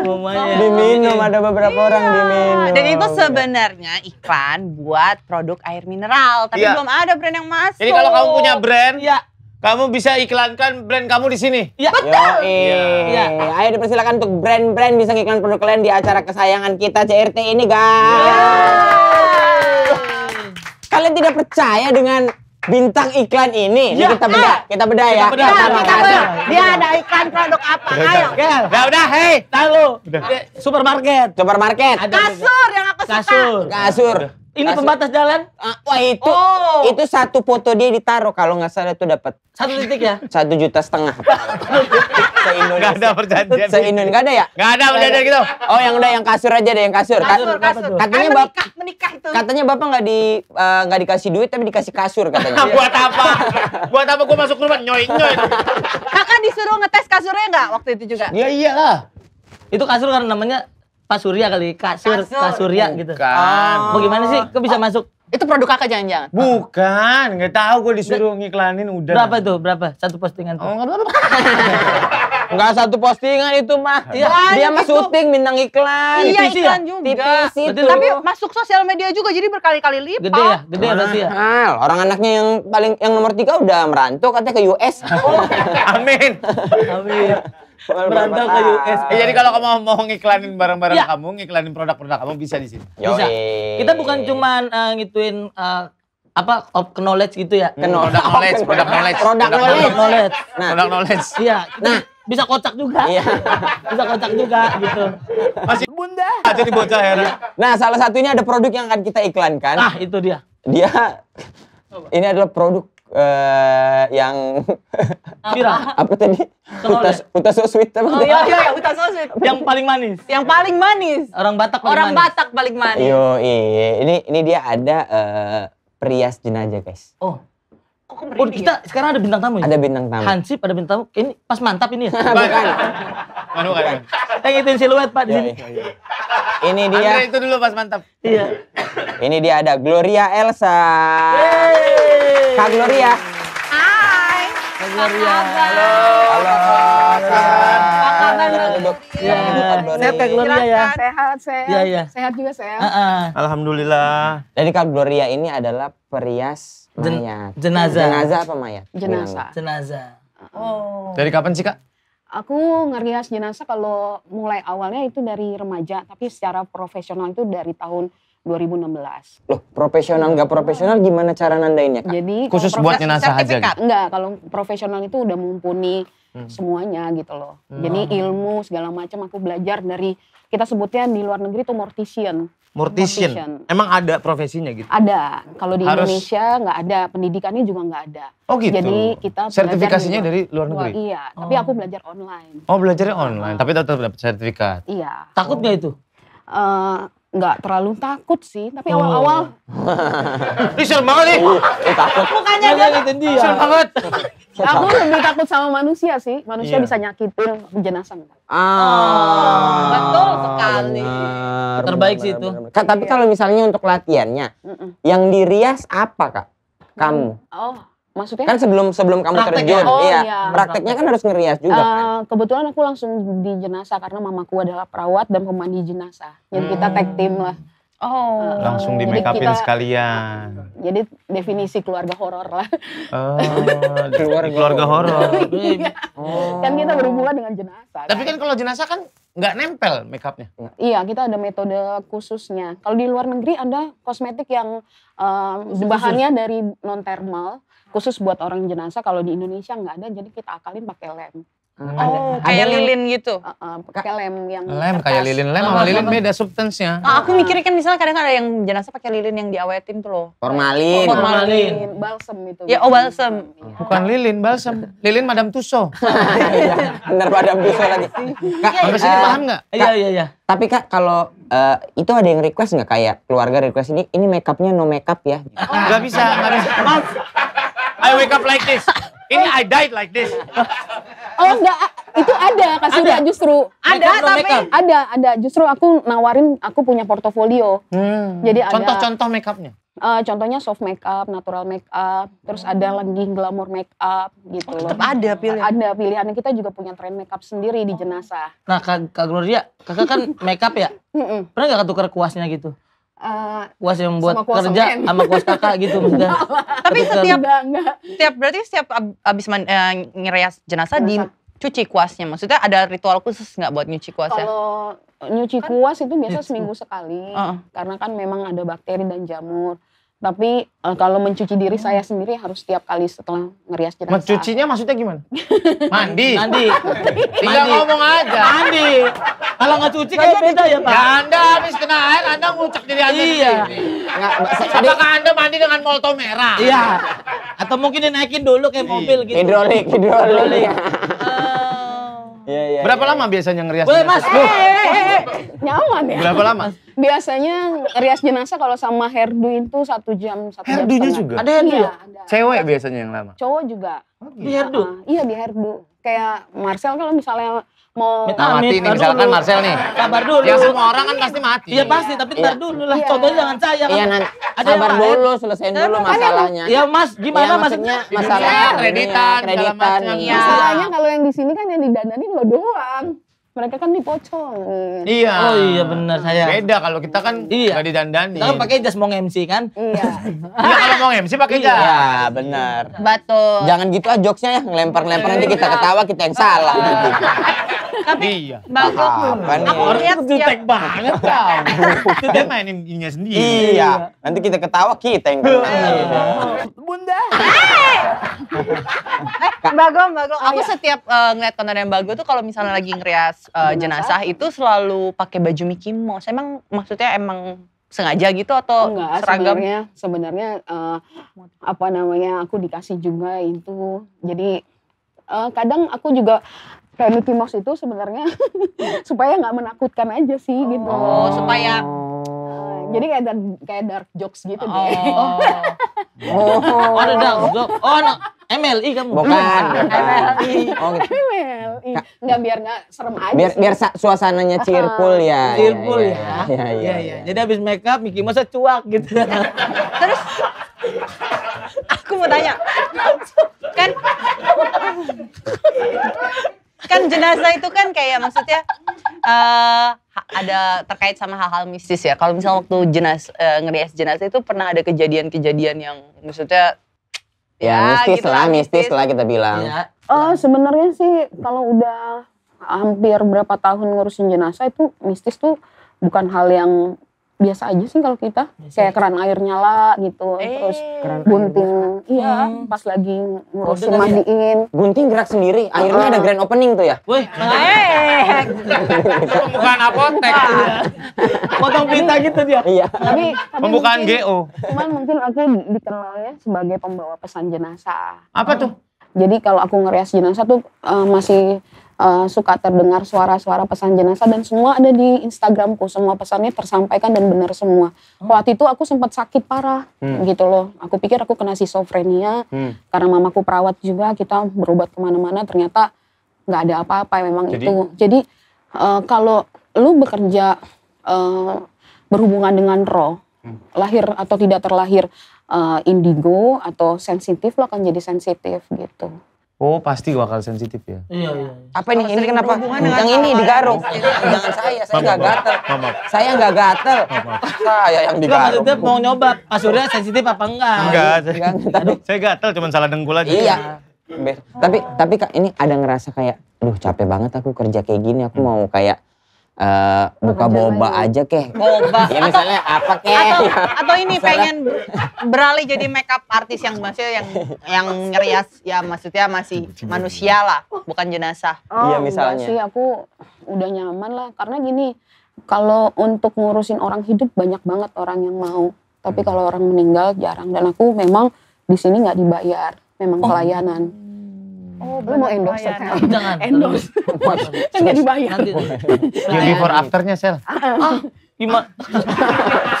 S1: Semuanya. Diminum ada beberapa iya. orang diminum. Dan itu sebenarnya iklan buat produk air mineral, tapi iya. belum ada brand yang masuk. Jadi kalau kamu punya brand, ya kamu bisa iklankan brand kamu di sini. Iya. Betul. Iya. Ayo dipersilakan untuk brand-brand bisa iklan produk kalian di acara kesayangan kita CRT ini, guys. Ya. Kalian tidak percaya dengan bintang iklan ini? Ya. Ini kita bedah, kita beda ya. Kita beda. Ya, kita beda. Dia ada iklan produk apa? Ayo. Gel. Ya, udah, udah, hei, tahu. Supermarket. Supermarket. Ada kasur yang aku suka. Kasur. Kasur ini Kasih. pembatas jalan? Ah, wah itu oh. itu satu foto dia ditaruh kalau nggak salah itu dapat satu titik ya? Satu juta setengah. se Indonesia. Gak ada perjanjian. Se Indonesia gak ada ya? Gak ada perjanjian gitu. Oh yang udah yang kasur aja deh yang kasur. Kasur, kasur. kasur. Katanya kan bapak menikah, menikah itu. Katanya bapak nggak di eh, nggak uh, dikasih duit tapi dikasih kasur katanya. Buat apa? Buat apa gue masuk rumah nyoy nyoy. Kakak disuruh ngetes kasurnya nggak waktu itu juga? Iya iyalah. Itu kasur karena namanya Pak Surya kali, Kak Sur, Kasur. Kak Surya gitu. kan. Oh. Bagaimana sih? Kok bisa oh. masuk? Itu produk kakak jangan-jangan? Bukan, nggak tahu gue disuruh ngiklanin udah. Berapa tuh? Berapa? Satu postingan tuh? Oh, enggak berapa. Enggak satu postingan itu mah. Ya, dia mah syuting bintang iya, ya? iklan. Iya, TV iklan ya? juga. Tapi masuk sosial media juga jadi berkali-kali lipat. Gede ya, gede ya berarti ya. Nah, orang anaknya yang paling yang nomor tiga udah merantau katanya ke US. Oh. Amin. Amin. Berantem ke US. Ya, eh, jadi kalau kamu mau ngiklanin barang-barang ya. kamu, ngiklanin produk produk kamu bisa di sini. Bisa. Kita bukan cuma uh, eh, ngituin uh, apa of knowledge gitu ya? Hmm. Produk knowledge, Produk knowledge. Produk knowledge. knowledge. Nah, knowledge. Iya. Nah, bisa kocak juga. Iya. bisa kocak juga gitu. Masih bunda. Jadi bocah ya. Iya. Nah, salah satunya ada produk yang akan kita iklankan. Ah, itu dia. Dia ini adalah produk uh, yang viral apa tadi utas ya? utas so sweet apa oh, iya, iya, iya utas so sweet yang paling manis yang paling manis orang Batak paling orang manis. Batak paling manis yo iya ini ini dia ada uh, perias jenazah guys oh Kok oh, kita ya? sekarang ada bintang tamu ya? Ada bintang tamu. Hansip ada bintang tamu. Ini pas mantap ini ya? bukan. Bukan, bukan. Saya ngituin siluet Pak di iya, sini. Iya, ini dia. Andre itu dulu pas mantap. Iya. ini dia ada Gloria Elsa. Yeay. Kak Gloria.
S3: Hai. Kak Gloria. Halo. Halo. Halo. Ya. Sehat Kak Gloria ya. Sehat, sehat. Ya, ya. Sehat juga sehat. Uh-uh.
S1: Alhamdulillah. Jadi Kak Gloria ini adalah perias Jen- mayat. Jenazah. Jenazah apa mayat? Jenazah. Nah, jenazah.
S3: Oh. Dari kapan sih Kak? Aku ngerias jenazah kalau mulai awalnya itu dari remaja, tapi secara profesional itu dari tahun 2016.
S1: Loh, profesional nggak profesional gimana cara nandainnya kak?
S3: Jadi khusus buat Ninasa aja. Gitu? Enggak, kalau profesional itu udah mumpuni hmm. semuanya gitu loh. Hmm. Jadi ilmu segala macam aku belajar dari kita sebutnya di luar negeri itu mortician. Mortician. mortician.
S1: Emang ada profesinya gitu?
S3: Ada. Kalau di Harus... Indonesia nggak ada, pendidikannya juga nggak ada. Oh gitu. Jadi kita sertifikasinya dari luar negeri. Luar, iya, oh. tapi aku belajar online.
S1: Oh, belajarnya online, nah. tapi tetap dapat sertifikat.
S3: Iya. Takut nggak oh. itu? Uh, nggak terlalu takut sih, tapi oh. awal-awal.
S1: Ini serem banget nih. Oh, eh,
S3: takut. Bukannya dia Serem banget.
S1: Aku lebih
S3: takut sama manusia sih. Manusia iya. bisa nyakitin jenazah. Ah,
S1: betul sekali. Terbaik sih itu. tapi kalau misalnya untuk latihannya, yang dirias apa kak? Kamu?
S3: Oh, Maksudnya kan sebelum sebelum kamu
S1: terjun, ya? oh, iya. iya. Prakteknya kan harus ngerias juga uh,
S3: kan. Kebetulan aku langsung di jenazah karena mamaku adalah perawat dan pemandi jenazah. Jadi hmm. kita tag hmm. team lah. Oh. Uh, langsung di make upin
S1: sekalian.
S3: Jadi definisi keluarga horor lah.
S1: Uh, keluarga, keluarga horor.
S3: Iya. Iya. oh. Kan kita berhubungan dengan jenazah. Tapi kan, kan kalau jenazah kan
S1: nggak nempel make upnya.
S3: Iya, kita ada metode khususnya. Kalau di luar negeri ada kosmetik yang um, bahannya dari non thermal khusus buat orang jenazah kalau di Indonesia nggak ada jadi kita akalin pakai lem. Oh, Ada, oh, ada, kayak lilin gitu. Uh, uh, pakai lem yang lem kertas. kayak lilin lem sama lilin beda
S1: substansinya. Oh,
S3: nah, aku mikirnya kan misalnya
S1: kadang, ada yang jenazah pakai lilin yang diawetin tuh loh. Formalin. Oh, formalin. balsam Balsem itu. Ya, oh balsem. Iya. Bukan lilin, balsem. Lilin Madam Tuso. Benar bener Madam Tuso lagi.
S2: Iya, iya. Kak, ya, ya. paham nggak? Iya,
S1: iya, iya. Tapi Kak, kalau uh, itu ada yang request nggak kayak keluarga request ini, ini makeupnya no makeup ya? Enggak oh. bisa, enggak bisa. I wake up like this. Ini I died like this.
S3: Oh enggak, itu ada Kasura ada. justru. Ada tapi ada ada justru aku nawarin aku punya portofolio. Hmm. Jadi ada contoh-contoh makeupnya. Uh, contohnya soft makeup, natural makeup, terus ada lagi glamour makeup gitu oh, tetap ada pilihan. Ada pilihan. kita juga punya tren makeup sendiri di jenazah.
S1: Nah Kak, Kak Gloria, Kakak kan makeup ya? Pernah gak ketukar kuasnya gitu?
S2: Uh, eh, kuas yang buat kuas kerja men. sama kuas kakak gitu enggak.
S1: Tapi setiap enggak, setiap berarti setiap abis man, uh, eh, ngerias jenazah dicuci cuci kuasnya. Maksudnya ada ritual
S3: khusus nggak buat nyuci kuasnya? Kalau nyuci kan kuas itu biasa seminggu sekali uh. karena kan memang ada bakteri dan jamur tapi uh, kalau mencuci diri saya sendiri harus setiap kali setelah ngerias jenazah. Mencucinya maksudnya gimana?
S1: Mandi. Mandi. Tinggal ngomong aja. Mandi. Kalau nggak cuci kayak beda ya Pak. Gitu. Ya Anda habis kena air Anda ngucap diri Anda iya.
S2: Nggak,
S1: Apakah Anda mandi dengan molto merah? Iya. Atau mungkin dinaikin dulu kayak mobil iya. gitu. Hidrolik, hidrolik. hidrolik. Iya, iya, Berapa iya. lama biasanya ngerias? Boleh, Mas. Eh, eh eh,
S2: eh, eh,
S3: Nyaman ya. Berapa lama? Biasanya ngerias jenazah kalau sama hairdo itu satu jam, satu jam Herdunya juga? Ada hairdo iya, ya?
S1: ada. Cewek biasanya yang lama?
S3: Cowok juga. Oh, gitu. di hairdo? Uh, iya, di hairdo. Kayak Marcel kalau misalnya mau
S2: nah, mati nih misalkan dulu. Marcel nih kabar dulu ya semua orang kan pasti mati iya pasti
S1: tapi ntar ya. dulu lah iya. contohnya jangan saya kan iya, nanti. sabar dulu selesaiin dulu kan masalahnya Iya mas gimana ya, maksudnya iya. masalah iya, kreditan kreditan iya. masalahnya
S3: kalau yang di sini kan yang didandanin lo doang mereka kan di pocong. Iya. Oh iya
S1: benar saya. Beda kalau kita kan iya. gak didandani. Kita kan pakai jas mau MC kan? Iya. Iya kalau mau MC pakai iya, jas. Iya benar. Betul. Jangan gitu ah jokesnya ya ngelempar-ngelempar nanti kita ketawa kita yang salah. Tapi iya. Bagok, aku lihat jutek banget kamu. Itu
S2: dia mainin ininya
S1: sendiri. Iya. Nanti kita ketawa kita yang iya. kena. Bunda. Eh, bagus bagus. Aku iya. setiap uh, ngeliat konten yang bagus tuh kalau misalnya lagi ngerias uh, jenazah itu selalu pakai baju Mickey Mouse. Emang maksudnya emang sengaja gitu atau Enggak, seragam? Sebenarnya,
S3: sebenarnya uh, apa namanya aku dikasih juga itu. Jadi uh, kadang aku juga kayak Mickey Mouse itu sebenarnya supaya nggak menakutkan aja sih oh. gitu. Oh, supaya nah, jadi kayak dark, kayak dark jokes gitu oh. deh.
S2: Oh. oh. ada dark jokes. Oh,
S3: no. MLI e kamu. Bukan. MLI. E. Oh, gitu. MLI. Enggak biar enggak serem aja. Biar sih. biar suasananya cheerful ya, ya.
S1: Cheerful ya. ya. Iya, iya, iya iya iya. Jadi habis make up Mickey Mouse cuak gitu. Terus aku mau tanya. Kan kan jenazah itu kan kayak maksudnya uh, ada terkait sama hal-hal mistis ya. Kalau misalnya waktu jenaz uh, eh, ngerias jenazah itu pernah ada kejadian-kejadian yang maksudnya
S2: ya, ya mistis gitu lah,
S1: mistis lah kita bilang. Ya.
S3: Oh, sebenarnya sih kalau udah hampir berapa tahun ngurusin jenazah itu mistis tuh bukan hal yang biasa aja sih kalau kita biasa. kayak keran air nyala gitu eee, eh, terus keran gunting air. iya hmm. pas lagi ngurusin ya. mandiin
S1: gunting gerak sendiri akhirnya ada ah. grand opening tuh ya wih eh pembukaan apotek potong pita gitu dia iya tapi, pembukaan mungkin, GO
S3: cuman mungkin aku dikenalnya sebagai pembawa pesan jenazah apa tuh jadi kalau aku ngerias jenazah tuh uh, masih uh, suka terdengar suara-suara pesan jenazah dan semua ada di Instagramku semua pesannya tersampaikan dan benar semua oh. waktu itu aku sempat sakit parah hmm. gitu loh aku pikir aku kena sisofrenia hmm. karena mamaku perawat juga kita berobat kemana-mana ternyata nggak ada apa-apa memang jadi, itu jadi uh, kalau lu bekerja uh, berhubungan dengan roh hmm. lahir atau tidak terlahir uh, indigo atau sensitif lo akan jadi sensitif gitu Oh pasti bakal sensitif ya.
S2: Iya. iya.
S1: Apa nih ini kenapa? Yang ini digaruk. Jangan saya, saya nggak gatel. Saya nggak gatel. Saya yang digaruk. maksudnya mau nyoba Pak Surya sensitif apa enggak? Enggak. Saya, saya gatel cuma salah dengkul aja. Iya. Tapi tapi kak ini ada ngerasa kayak, duh capek banget aku kerja kayak gini, aku mau kayak uh, buka boba aja keh.
S2: Boba. ya misalnya apa keh? Atau, atau ini Masalah. pengen
S1: beralih jadi makeup artis yang masih yang yang ngerias ya maksudnya masih manusia lah, bukan jenazah. Oh, iya oh, misalnya. sih
S3: aku udah nyaman lah karena gini kalau untuk ngurusin orang hidup banyak banget orang yang mau tapi hmm. kalau orang meninggal jarang dan aku memang di sini nggak dibayar memang oh. pelayanan Oh, lu mau endorse kan? kan nah, ya? Jangan. Endorse. Kan gak
S1: dibayar. Nanti. You before afternya, Sel. Ah, gimana? Ah. Ah,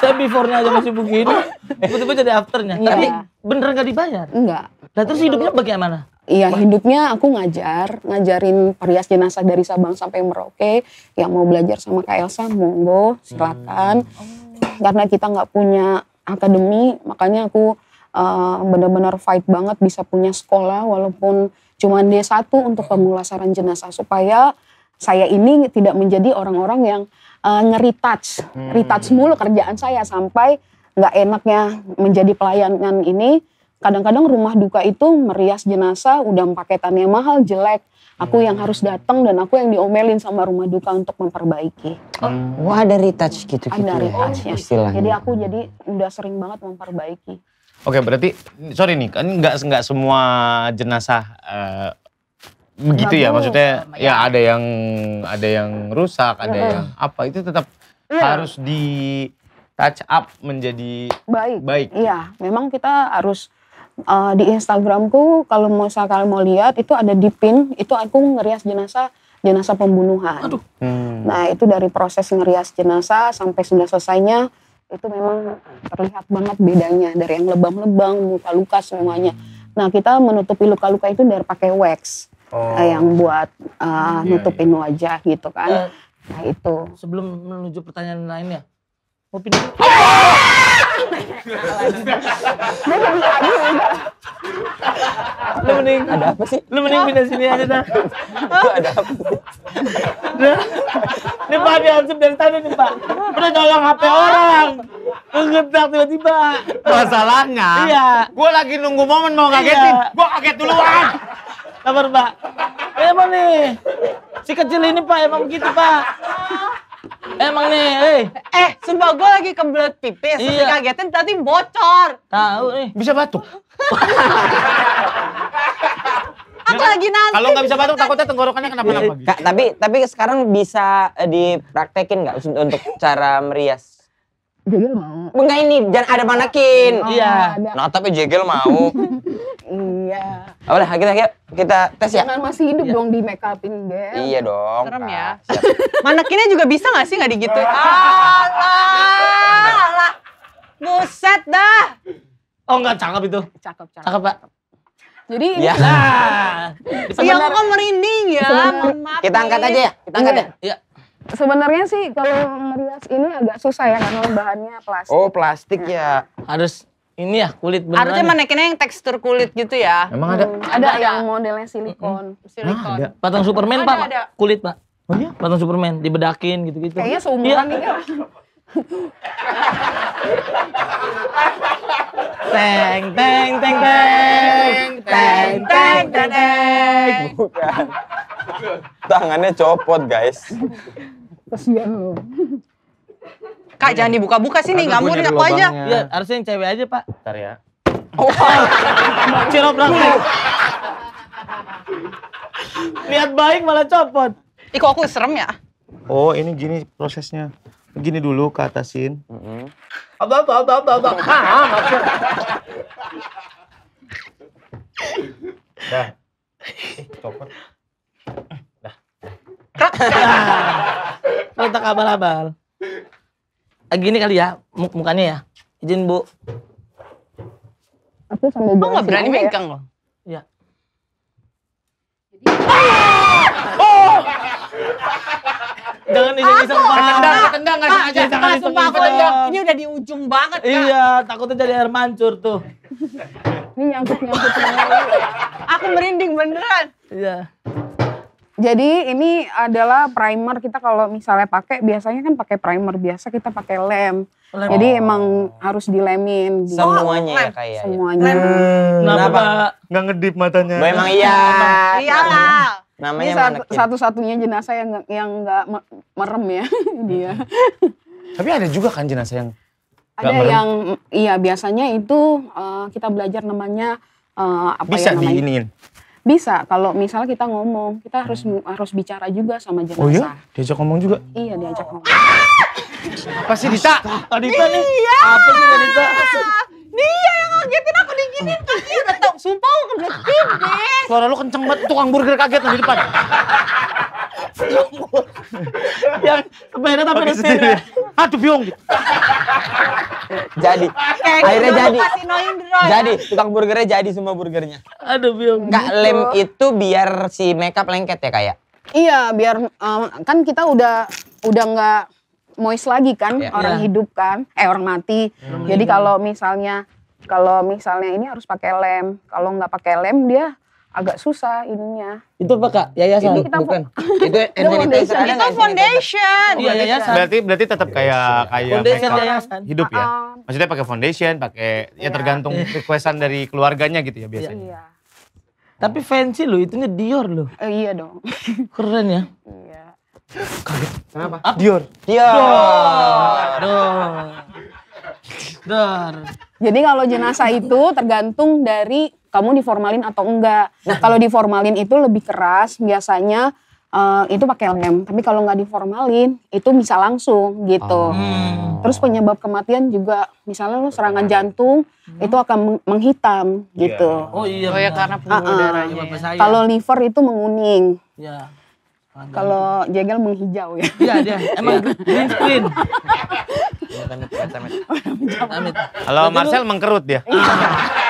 S1: Saya before-nya aja masih begini. Tiba-tiba jadi afternya. Iya. Tapi bener gak dibayar? Enggak. Nah terus hidupnya bagaimana?
S3: Iya hidupnya aku ngajar, ngajarin perias jenazah dari Sabang sampai Merauke. Yang mau belajar sama Kak Elsa, monggo silakan. Hmm. Oh. Karena kita nggak punya akademi, makanya aku Eh, benar-benar fight banget bisa punya sekolah walaupun cuma D1 untuk pemulasaran jenazah supaya saya ini tidak menjadi orang-orang yang uh, eh, ngeritouch, hmm. retouch mulu kerjaan saya sampai nggak enaknya menjadi pelayanan ini. Kadang-kadang rumah duka itu merias jenazah udah paketannya mahal jelek. Aku yang harus datang dan aku yang diomelin sama rumah duka untuk memperbaiki. Oh. Wah ada retouch gitu-gitu ada ya istilahnya. Jadi aku jadi udah sering banget memperbaiki.
S1: Oke, berarti sorry nih, kan nggak nggak semua jenazah eh,
S2: begitu Lalu, ya maksudnya
S1: ya. ya ada yang ada yang rusak, ada ya. yang apa itu tetap ya. harus di touch up menjadi baik. Baik. Iya,
S3: memang kita harus uh, di Instagramku kalau mau sekali mau lihat itu ada di pin itu aku ngerias jenazah jenazah pembunuhan. Aduh. Hmm. Nah, itu dari proses ngerias jenazah sampai sudah selesainya itu memang terlihat banget bedanya dari yang lebam-lebam, luka-luka semuanya. Nah kita menutupi luka-luka itu dari pakai wax oh. yang buat uh, nutupin yeah. wajah gitu kan. Uh, nah itu. Sebelum menuju pertanyaan lainnya, mau pindah
S1: lu mending ada apa sih lu mending pindah sini aja dah ada apa Nih ini pak diansip dari tadi nih pak Pernah nyolong hp orang ngegedak tiba-tiba masalahnya iya gue lagi nunggu momen mau ngagetin iya. gue kaget duluan kabar pak emang eh, nih si kecil ini pak emang begitu pak Emang nih, eh. Eh, sumpah gue lagi kebelet pipis. Iya. Kagetin tadi bocor. Tahu nih. Bisa batuk. Aku lagi nanti. Kalau nggak bisa batuk takutnya tenggorokannya kenapa-napa iya. gitu. Tapi tapi sekarang bisa eh, dipraktekin nggak untuk cara merias? Jegel mau. Enggak ini, jangan ada manakin. Oh, iya. Nah, tapi Jegel mau.
S3: Iya.
S1: Boleh, ah, kita kita, kita tes ya. Jangan
S3: masih hidup iya. dong di make upin gel.
S1: Iya dong.
S3: Serem ya ya. Manekinnya juga bisa gak sih nggak digituin? Ah, alah, alah. Buset dah.
S1: Oh enggak cakep itu. Cakep, cakep. Cakep, Pak. Jadi ya. Nah, Iya, iya kok
S3: merinding ya. Maaf, kita angkat aja ya. Kita angkat ya. Iya. iya. Sebenarnya sih kalau merias ini agak susah ya karena bahannya plastik.
S1: Oh, plastik ya. Nah. Harus ini ya kulit beneran. Harusnya ya?
S3: manekinnya yang tekstur kulit gitu ya. Emang ada? Hmm. Ada, ada yang modelnya silikon. Hmm. Silikon. Ah, ada.
S1: Patung Superman, ada, Pak. Ada. Kulit, Pak. Oh iya? Patung Superman, dibedakin gitu-gitu. Kayaknya seumuran iya. nih. teng teng teng teng teng teng teng teng bukan tangannya copot guys
S3: kasihan loh.
S1: Kak jangan dibuka-buka sini, nggak mau aku aja. Iya, harusnya yang cewek aja, Pak. Bentar ya. Oh, Cirop lagi. Lihat baik malah copot. Ih, kok aku serem ya? Oh, ini gini prosesnya. Gini dulu ke atasin. Mm -hmm.
S2: Abang, abang, abang, abang. Dah. Eh, copot. Dah.
S1: Retak abal-abal. Ah, gini kali ya mukanya ya izin bu
S3: aku sambil oh, nggak berani ya. megang ya.
S1: loh
S2: ya oh jangan izin izin pak tendang tendang nggak sengaja ah, jangan
S1: ini udah di ujung banget kak. iya takutnya jadi air mancur tuh ini nyangkut nyangkut aku merinding beneran iya
S3: jadi ini adalah primer kita kalau misalnya pakai biasanya kan pakai primer biasa kita pakai lem. lem. Jadi oh. emang harus dilemin. Gitu. Semuanya ya kayak. Ya, ya. Semuanya. Lem. Hmm, kenapa?
S1: Nggak ngedip matanya. Bah, emang iya. Iya lah.
S3: Namanya satu, satu-satunya jenazah yang yang nggak merem ya dia. Hmm.
S1: Tapi ada juga kan jenazah yang
S3: ada merem. yang iya biasanya itu uh, kita belajar namanya uh, apa Bisa ya namanya? Diinin. Bisa kalau misalnya kita ngomong, kita harus hmm. harus bicara juga sama jenazah. Oh iya?
S2: Diajak
S1: ngomong juga?
S3: Iya, diajak ngomong. Apa sih Dita? tadi nih. Iya. Apa sih Dita? Iya yang ngagetin aku diginin kaki iya, udah tau. Sumpah aku kebelet
S1: deh. Suara lu kenceng banget tukang burger kaget di depan. yang sepeda tapi ada sepeda. Aduh biung. Gitu. jadi gitu akhirnya jadi. Ya? Jadi tukang burgernya jadi semua burgernya. Aduh biung. Enggak gitu. lem itu biar si makeup lengket ya kayak.
S3: Ya? Iya, biar um, kan kita udah udah nggak Mois lagi kan yeah. orang yeah. hidup kan eh orang mati hmm. jadi kalau misalnya kalau misalnya ini harus pakai lem kalau nggak pakai lem dia agak susah ininya itu apa kak yayasan ini kita bukan itu foundation itu
S2: foundation iya iya. berarti
S1: berarti tetap kayak ya. kayak foundation yayasan hidup ya ah, ah. maksudnya pakai foundation pakai ya iya. tergantung iya. requestan dari keluarganya gitu ya iya. biasanya iya. tapi fancy loh itunya Dior loh Oh, iya dong keren ya
S2: Kaget. Kenapa? Up. Ah. Dior. Dior. Dior.
S3: Jadi kalau jenazah itu tergantung dari kamu diformalin atau enggak. Nah. Kalau diformalin itu lebih keras biasanya uh, itu pakai lem. Tapi kalau nggak diformalin itu bisa langsung gitu. Oh. Terus penyebab kematian juga misalnya lu serangan jantung hmm. itu akan menghitam iya. gitu.
S1: Oh iya. Oh ya karena pembuluh ah, ah. darahnya. Uh -uh. Kalau
S3: liver itu menguning. Yeah. Kalau jengkel menghijau ya. Iya, dia emang iya. green screen.
S1: Amit, amit, Marcel mengkerut dia. Iya.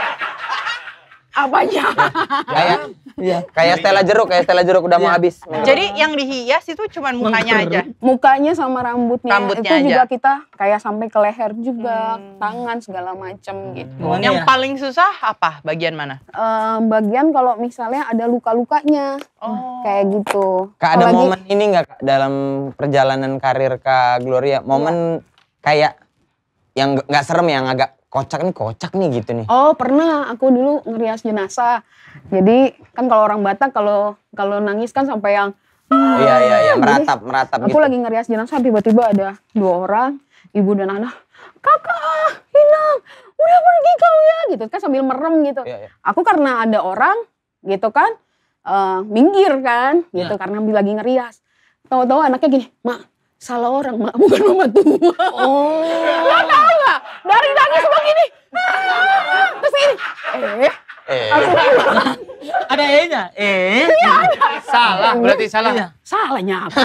S1: Apanya? Ya, kayak ya. kayak Stella jeruk, kayak Stella jeruk udah ya. mau iya. habis. Iya. Jadi
S3: yang dihias itu cuman mukanya aja. Mukanya sama rambutnya. rambutnya itu aja. juga kita kayak sampai ke leher juga, hmm. tangan segala macem hmm. gitu. Oh, Yang ya. paling susah apa? Bagian mana? Uh, bagian kalau misalnya ada luka-lukanya. Oh. Kayak gitu. Kak ada Apalagi, momen
S1: ini nggak dalam perjalanan karir Kak Gloria? Momen ya. kayak yang nggak serem yang agak kocak nih kocak nih gitu nih.
S3: Oh pernah aku dulu ngerias jenazah. Jadi kan kalau orang Batak kalau kalau nangis kan sampai yang oh, iya iya iya hmm, meratap
S1: meratap. Aku gitu. lagi
S3: ngerias jenazah tiba-tiba ada dua orang ibu dan anak kakak Inang udah pergi kau ya gitu kan sambil merem gitu. Iya, iya. Aku karena ada orang gitu kan uh, minggir kan gitu iya. karena lagi ngerias. Tahu-tahu anaknya gini mak salah orang mak bukan mama tua
S2: oh lo tau gak dari nangis begini ah, terus gini eh Eh.
S3: ada E-nya. Eh. Iya,
S2: Salah, berarti salah.
S3: Iya. Salahnya apa?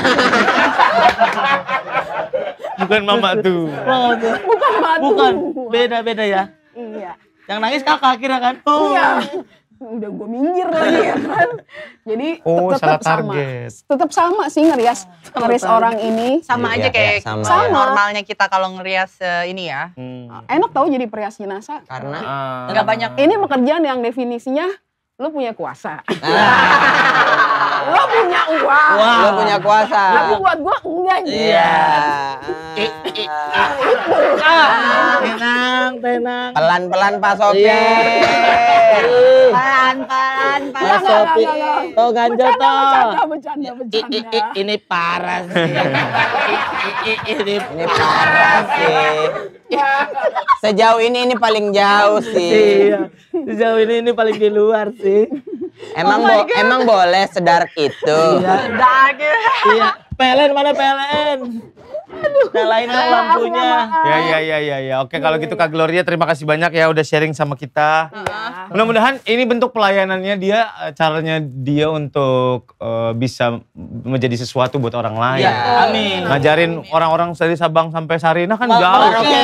S1: Bukan mama tuh.
S3: Mama tuh. Bukan mama Bukan.
S1: Beda-beda ya. Iya. Yang nangis kakak kira kan? Oh. Iya
S3: udah gue minggir lagi ya kan. Jadi oh, tetap sama. Tetap sama sih ngerias oh, ngerias target. orang ini. Sama ya, aja iya, kayak sama, sama, Ya. normalnya kita kalau ngerias uh, ini ya. Hmm. Enak tau jadi perias jenazah. Karena nggak uh, banyak. Ini pekerjaan yang definisinya lu punya kuasa. Ah. lo punya uang. Wow. Lo punya kuasa. Tapi buat gua enggak Iya. Ah.
S1: Tenang, tenang. Pelan-pelan Pak Sopi, iya. Pelan-pelan Pak Sopi, Tuh ganjel tuh, Bercanda, bercanda, bercanda. Ini parah
S2: sih. Ini parah sih.
S1: Sejauh ini ini paling jauh sih. Iya. Sejauh ini ini paling di luar sih. Emang oh bo God. emang boleh sedark itu. Iya.
S2: Sedark. Gitu. Iya.
S1: PLN mana PLN? nyalain dong lampunya. Ya ya ya ya ya. Oke kalau gitu Kak Gloria terima kasih banyak ya udah sharing sama kita.
S2: Ya. Mudah-mudahan
S1: ini bentuk pelayanannya dia eh, caranya dia untuk uh, bisa menjadi sesuatu buat orang lain. Ya. Amin. Ngajarin orang-orang dari Sabang sampai Sarina kan jauh. Oke.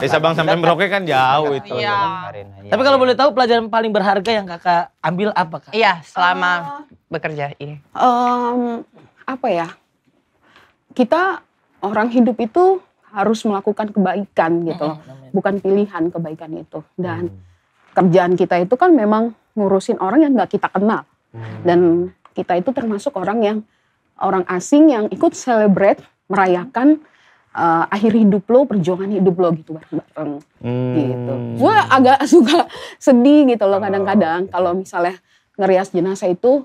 S1: Dari Sabang sampai Merauke kan jauh itu. Ya. Tapi kalau iya. boleh tahu pelajaran paling berharga yang Kakak ambil apa Kak? Iya, selama oh. bekerja ini.
S3: Um, apa ya? kita orang hidup itu harus melakukan kebaikan gitu loh. Bukan pilihan kebaikan itu. Dan hmm. kerjaan kita itu kan memang ngurusin orang yang nggak kita kenal. Hmm. Dan kita itu termasuk orang yang orang asing yang ikut celebrate merayakan uh, akhir hidup lo, perjuangan hidup lo gitu bareng-bareng.
S2: Hmm. Gitu. Gue
S3: agak suka sedih gitu loh oh. kadang-kadang kalau misalnya ngerias jenazah itu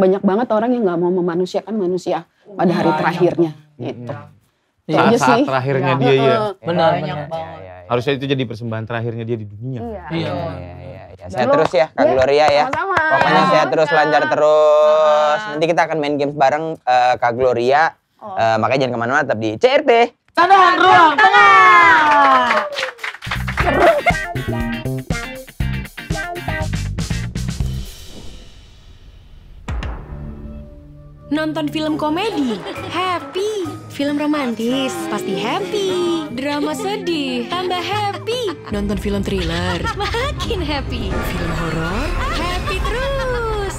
S3: banyak banget orang yang nggak mau memanusiakan manusia pada hari terakhirnya gitu.
S2: Iya. Saat-saat sih. terakhirnya iya, dia ya.
S3: Benar, benar. Iya,
S1: Harusnya itu jadi persembahan terakhirnya dia di dunia. Iya. Ya, saya terus ya Kak ya, Gloria ya. Sama -sama. Pokoknya saya terus lancar terus. Nanti kita akan main games bareng uh, Kak Gloria. Oh. Uh, makanya jangan kemana-mana tetap di CRT.
S2: Tanda ruang tengah.
S3: nonton film komedi, happy. Film romantis, pasti happy. Drama sedih, tambah happy. Nonton film thriller, makin happy. Film horor, happy terus.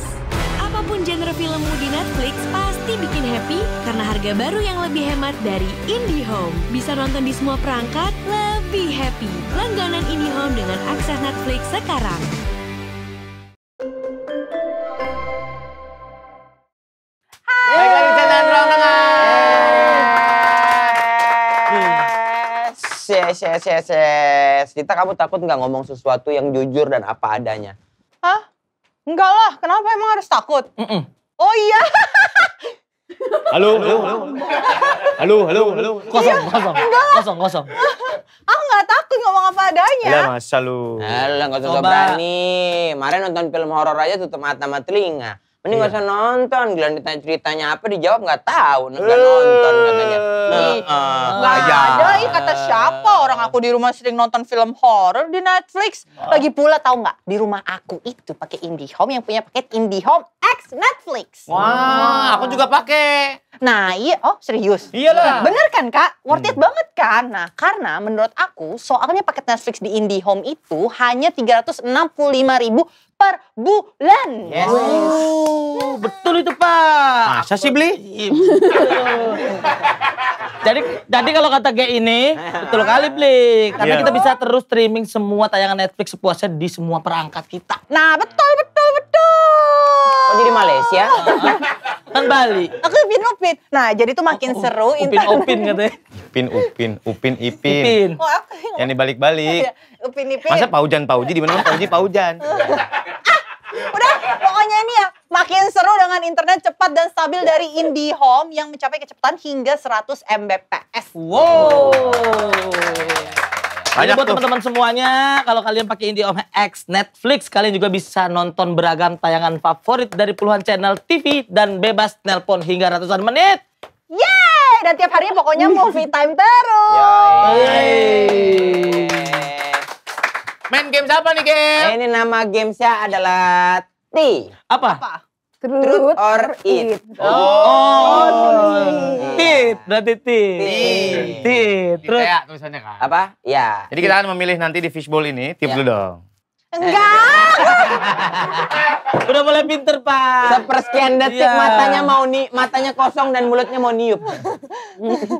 S3: Apapun genre filmmu di Netflix, pasti bikin happy karena harga baru yang lebih hemat dari IndiHome. Bisa nonton di semua perangkat, lebih happy. Langganan IndiHome dengan akses Netflix sekarang.
S1: yes, yes, yes, yes. Kita kamu takut nggak ngomong sesuatu yang jujur dan apa adanya? Hah? Enggak lah, kenapa emang harus takut? Mm -mm. Oh iya. Halo, halo, halo. Halo, halo, halo. Kosong, iya, kosong. Enggak. Kosong, kosong. Aku nggak takut ngomong apa adanya. Ya masa lu. halo, nggak usah berani. Kemarin nonton film horor aja tutup mata sama telinga. Mending iya. gak usah nonton. Gila ditanya ceritanya apa dijawab gak tahu. Nggak nonton katanya. Eh, eh, nggak uh, ada ya kata siapa orang aku di rumah sering nonton film horror di Netflix. Ah. Lagi pula tahu gak, di rumah aku itu pakai IndiHome yang punya paket IndiHome X Netflix.
S2: Wah, wow. aku juga
S1: pakai. Nah iya, oh serius? Iya lah. Bener kan kak? Worth it hmm. banget kan? Nah karena menurut aku soalnya paket Netflix di IndiHome itu hanya 365 ribu per bulan. Yes. Wow. Oh. Oh, betul itu, Pak. Masa sih beli? Iya, jadi jadi kalau kata G ini betul kali beli karena yeah. kita bisa terus streaming semua tayangan Netflix sepuasnya di semua perangkat kita. Nah, betul betul betul. Oh, jadi Malaysia.
S2: kan Bali.
S1: Aku Upin Upin. Nah, jadi tuh makin oh, oh. seru. Upin Intan. Upin katanya. Upin Upin, Upin Ipin. Upin. Yang dibalik-balik. Iya. Upin Ipin. Masa Paujan Pauji di mana Pauji ujan. Udah, pokoknya ini ya makin seru dengan internet cepat dan stabil dari IndiHome yang mencapai kecepatan hingga 100 Mbps.
S2: Wow. Banyak buat teman-teman
S1: semuanya, kalau kalian pakai IndiHome X Netflix, kalian juga bisa nonton beragam tayangan favorit dari puluhan channel TV dan bebas nelpon hingga ratusan menit. Yeay! Dan tiap hari pokoknya movie time terus. Yeay. Yeay. Main game siapa nih, Gem? Ini nama gamesnya adalah T. Apa? apa?
S3: Truth, or Eat. Oh.
S1: oh. Tit, berarti tit. Tit. Truth. Kayak tulisannya kan. Apa? Ya. Jadi kita akan memilih nanti di fishbowl ini, tip ya. dulu dong. Enggak. Udah mulai pinter, Pak. Sepersekian detik iya. matanya mau ni matanya kosong dan mulutnya mau niup.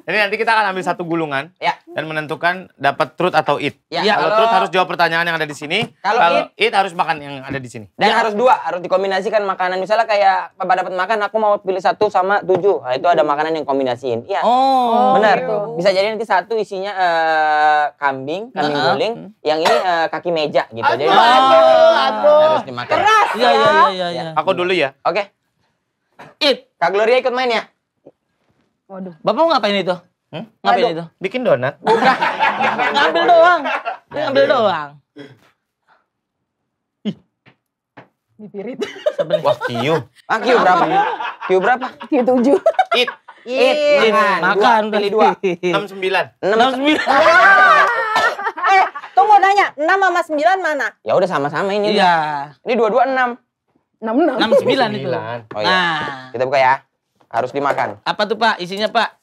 S1: Jadi nanti kita akan ambil satu gulungan. Ya dan menentukan dapat truth atau eat. Ya, ya, kalau, kalau truth harus jawab pertanyaan yang ada di sini. Kalau, kalau eat, eat harus makan yang ada di sini. Dan ya. harus dua, harus dikombinasikan makanan. Misalnya kayak papa dapat makan, aku mau pilih satu sama tujuh. Nah, itu ada makanan yang kombinasiin.
S2: Iya. Oh. Benar.
S1: Iya. Bisa jadi nanti satu isinya uh, kambing, kambing uh -huh. guling, yang ini uh, kaki meja gitu. Aduh, jadi aduh, harus dimakan. Keras. Iya, iya, ya. iya, iya. Ya. Aku dulu ya. Oke. Okay. Eat. Kak Gloria ikut main ya? Waduh. Bapak mau ngapain itu? Hmm? Ngapain itu? Bikin donat. Bukan.
S2: ngambil doang. ngambil doang.
S1: Ih. Dipirit. Wah, kiu. Ah, kiu berapa? Kiu berapa? Kiu tujuh.
S3: It. It. It. Makan. pilih
S1: dua. Enam sembilan. Enam sembilan.
S3: Ah.
S1: Eh, tunggu nanya. Enam sama sembilan mana? Ya udah sama-sama ini. Iya. Ini dua-dua enam. Enam enam. Enam sembilan itu. Oh iya. Nah. Kita buka ya. Harus dimakan. Apa tuh Pak? Isinya Pak?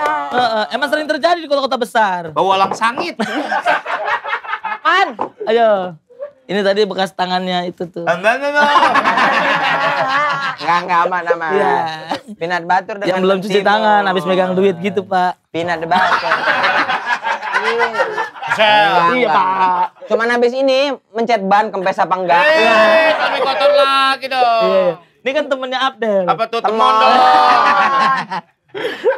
S1: Uh, emang sering terjadi di kota-kota besar. Bawa alam sangit. Apaan? Ayo. Ini tadi bekas tangannya itu tuh. Enggak, enggak, enggak. Enggak, enggak aman, aman. Iya. Pinat batur dengan Yang belum cuci tangan, habis megang duit gitu, Pak. Pinat batur. Sel. Iya, Pak. Cuman habis ini mencet ban kempes apa enggak? Eh, tapi kotor lagi dong. Iya, iya. Ini kan temennya Abdel. Apa tuh temen dong?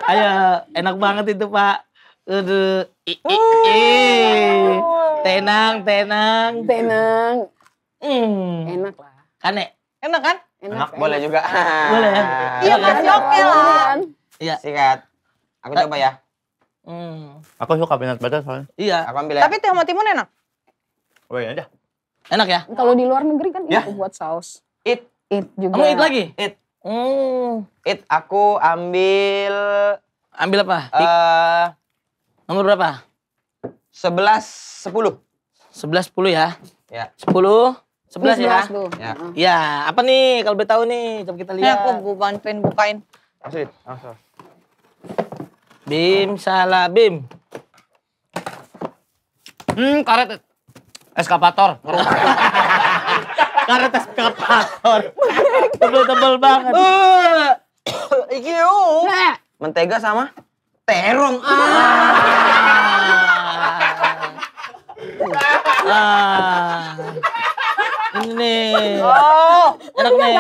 S1: Ayo, enak banget itu Pak. Aduh, i, i, hmm. tenang, tenang, tenang. Hmm. Enak lah. Kan Enak kan? Enak, enak boleh juga. boleh ya? iya, iya kan? oke lah. Iya. Sikat. Aku coba ya. Hmm. Aku suka peanut butter soalnya. Iya. Aku ambil ya.
S3: Tapi teh sama timun enak. Oh iya aja. Enak ya? Kalau di luar negeri kan ya. itu buat saus. It. It juga. Kamu it lagi? It. Hmm, it
S1: aku ambil ambil apa? uh, nomor berapa? 11 10. 11 10 ya. Ya. 10 11 ya. Ya. ya. apa nih kalau boleh tahu nih? Coba kita lihat. Ya, aku bukan pen bukain. Masih. Oh, Bim salah Bim. Hmm, karet. Eskapator. Karena tas kapator. Tebel-tebel banget. Eh,
S2: iki nah.
S1: Mentega sama
S2: terong. ah.
S1: ah. ah. Ini nih. Oh, enak nih.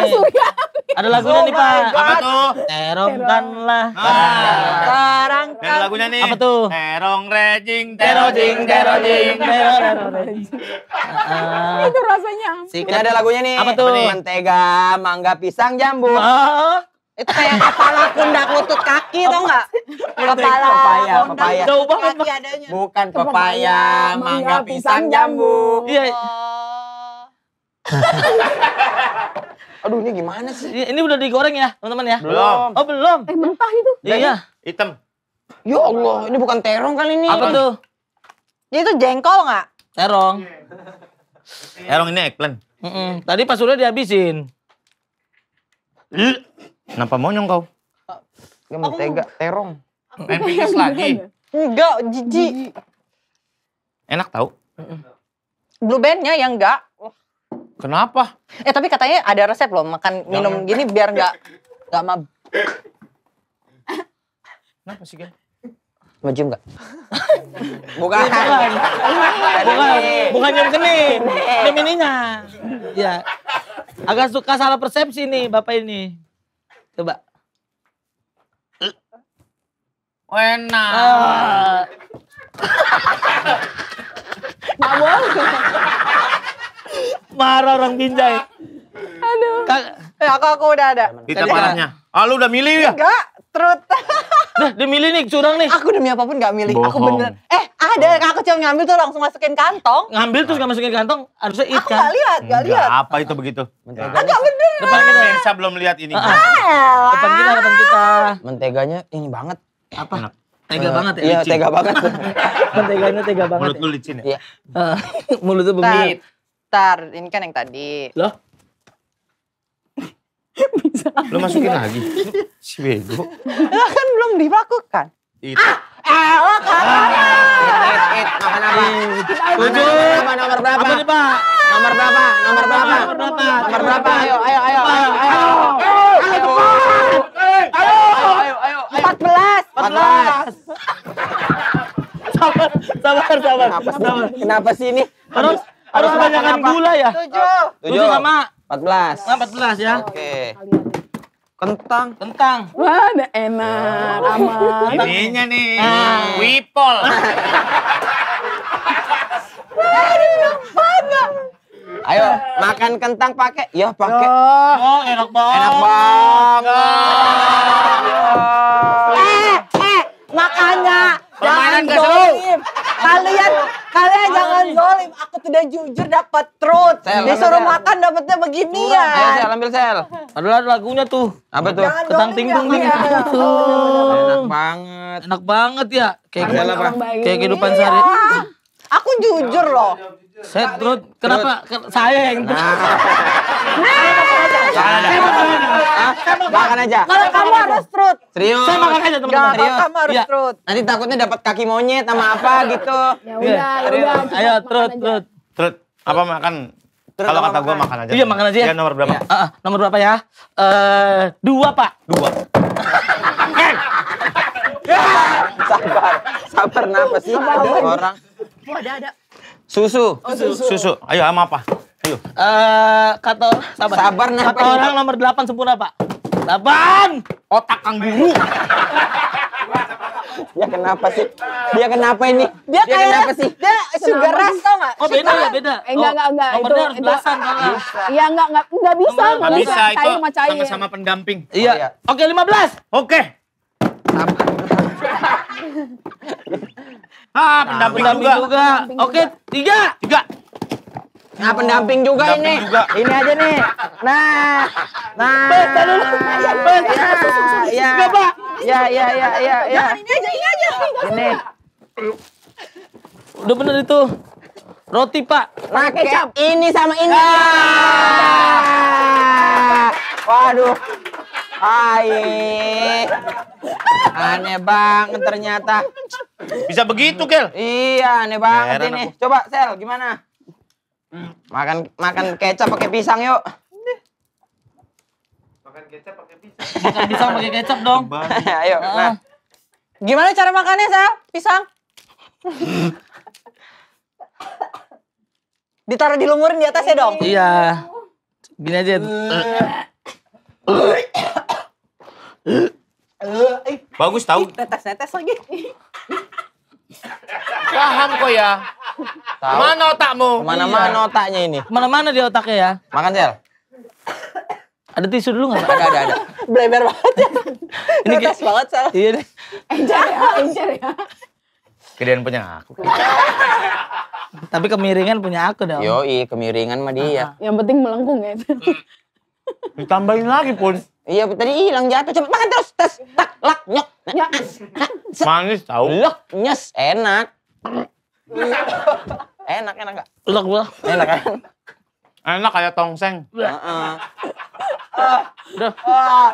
S1: Ada lagunya oh nih Pak. God. Apa tuh? Terongkanlah. Ah. Ada lagunya nih. Apa tuh? Terong rejing, terojing, terojing, terojing. Ah. Itu rasanya. Sikit. Ada lagunya nih. Apa tuh? Mentega, mangga, pisang, jambu. Oh. Itu kayak kepala pundak lutut kaki tau nggak?
S2: Kepala pepaya, pepaya. Jauh
S1: banget. Bukan pepaya, mangga, pisang, jambu. Iya. Oh. Aduh ini gimana sih? Ini udah digoreng ya teman-teman ya? Belum. Oh belum. Eh mentah itu? Iya. iya. Hitam. Ya Allah, ini bukan terong kali ini. Apa tuh? Dia itu jengkol nggak? Terong. Terong ini eggplant. Mm -mm. Tadi pas udah dihabisin. Kenapa monyong kau? Gak mau tega, terong. Pengen lagi.
S2: Enggak, jijik.
S1: Enak tau? Blue bandnya yang enggak. Kenapa? Eh tapi katanya ada resep loh makan minum gini biar nggak nggak mab. Kenapa sih kan? Mau nggak? bukan. Bukan. Bukan. Bukan yang kening. ini ininya. Ya. Agak suka salah persepsi nih Bapak ini. Coba. Enak. Uh. Ah. Gak boleh. Marah orang Binjai. Aduh. Kak, eh, aku aku udah ada. Kita marahnya. Ah lu udah milih ya? Enggak, trut. Nah, dia milih nih, curang nih. Aku demi apapun gak milih. Bohong. Aku bener. Eh, ada. Oh. Aku cuma ngambil tuh langsung masukin kantong. Ngambil terus gak masukin kantong, harusnya ikan. aku gak lihat, gak lihat. apa itu begitu? Enggak Agak ah, bener. Depan kita Elsa belum lihat ini. Ah, ah. depan kita, depan kita. Menteganya ini banget. Apa? Enak. Tega uh, banget ya, Iya, licin. tega banget. Menteganya tega banget. Mulut ya. lu licin ya? Iya. mulut lu bemit. Bentar, ini kan yang tadi.
S2: Loh? Bisa Lo masukin lagi? si bego.
S1: Lah kan belum dilakukan.
S2: Itu. Ah, elah katanya. Makan apa? Tujuh. Apa nomor berapa? Nomor berapa? Nomor berapa? Nomor berapa? Nomor berapa? Ayo,
S1: ayo, ayo. Ayo, ayo. Ayo, ayo. Ayo, ayo. 14. 14. Sabar, sabar, sabar. Kenapa sih ini? Terus harus kebanyakan gula ya? Tujuh. Tujuh sama? Empat belas. Empat belas ya. Oke. Kentang. Kentang.
S3: Wah, enak. Oh. Aman. Ininya nih. Nah.
S1: Wipol. Ayo makan kentang pakai. Ya pakai. Oh, enak banget. Enak banget. Eh, eh, makanya jangan dolim. Kalian kalian jangan tidak jujur dapat truth. Sel, Disuruh sel. makan dapatnya begini ya. Ayo sel, ambil sel. Aduh lagunya tuh. Apa tuh? Ketang tingtung lagi. Enak banget. Enak banget ya. Kayak gimana Kayak kehidupan iya. sehari. Aku jujur loh. Set truth. Kenapa? Saya yang makan aja. Kalau kamu harus trut. Serius. Saya makan aja teman-teman. Serius. Kamu harus iya. truth. Nanti takutnya dapat kaki monyet sama apa gitu. Ya udah, ya iya. udah. Ayo trut, trut. Terus apa kan makan? Kalau kata gue makan aja. Iya makan aja ya. Iya, iya. ah, ah, nomor berapa? Ya, uh, eh, nomor berapa ya? Uh, dua pak. Dua. sabar, sabar napa sih ada orang? Oh, ada ada. Susu. Oh, susu. Susu. Ayo sama apa? Ayo. Eh uh, kata sabar. Sabar Kata orang nomor delapan sempurna pak. Delapan. Otak kang guru. Dia kenapa sih? Dia kenapa ini? Dia, dia kenapa sih? Dia sugar rush tau gak? Oh beda ya beda. Eh enggak enggak enggak. Nomornya harus belasan kalah. Iya enggak enggak enggak bisa enggak bisa. Cair sama cair. Sama-sama pendamping. Iya. Oh, iya. Oke 15. Oke. Ah
S2: pendamping juga.
S1: Oke tiga. Tiga. Nah, pendamping juga pendamping ini. Juga. Ini aja nih. Nah. Nah. Bes, dulu. Nah, bes, ya, Enggak, Coba. Iya, iya, iya, iya, iya. Ini
S2: aja. Ini.
S1: Udah bener itu. Roti, Pak. Pakai cap. Ini sama ini. Ah. Waduh. Hai. Aneh banget ternyata. Bisa begitu, Kel? Iya, aneh banget Heran ini. Aku. Coba, Sel, gimana? Makan makan kecap pakai pisang yuk. Makan kecap pakai pisang. Makan pisang pakai kecap dong. Ayo. Ah. Nah. Gimana cara makannya, saya? Pisang. Ditaruh di dilumurin di atas dong? Iya. Gini aja. Bagus tahu. Tetes-tetes lagi. Paham kok ya. Tau. Mana otakmu? Mana-mana iya. otaknya ini? Mana-mana di otaknya ya. Makan sel. Ada tisu dulu gak? Ada, ada, ada. Bleber banget ya. Ini kayak banget salah. Iya deh. Encer ya, encer ya. Kedian punya aku. Tapi kemiringan punya aku dong. Yoi, kemiringan mah dia.
S3: Yang penting melengkung ya itu.
S1: Ditambahin lagi pun. Iya, tadi hilang jatuh. Cepet makan terus. Tes, tak, lak, nyok. nyok. Ya. Manis tau. Lok, nyes, enak. enak, enak gak? Lok, lok. Enak kan? Enak kayak tongseng. seng. Udah. Ah.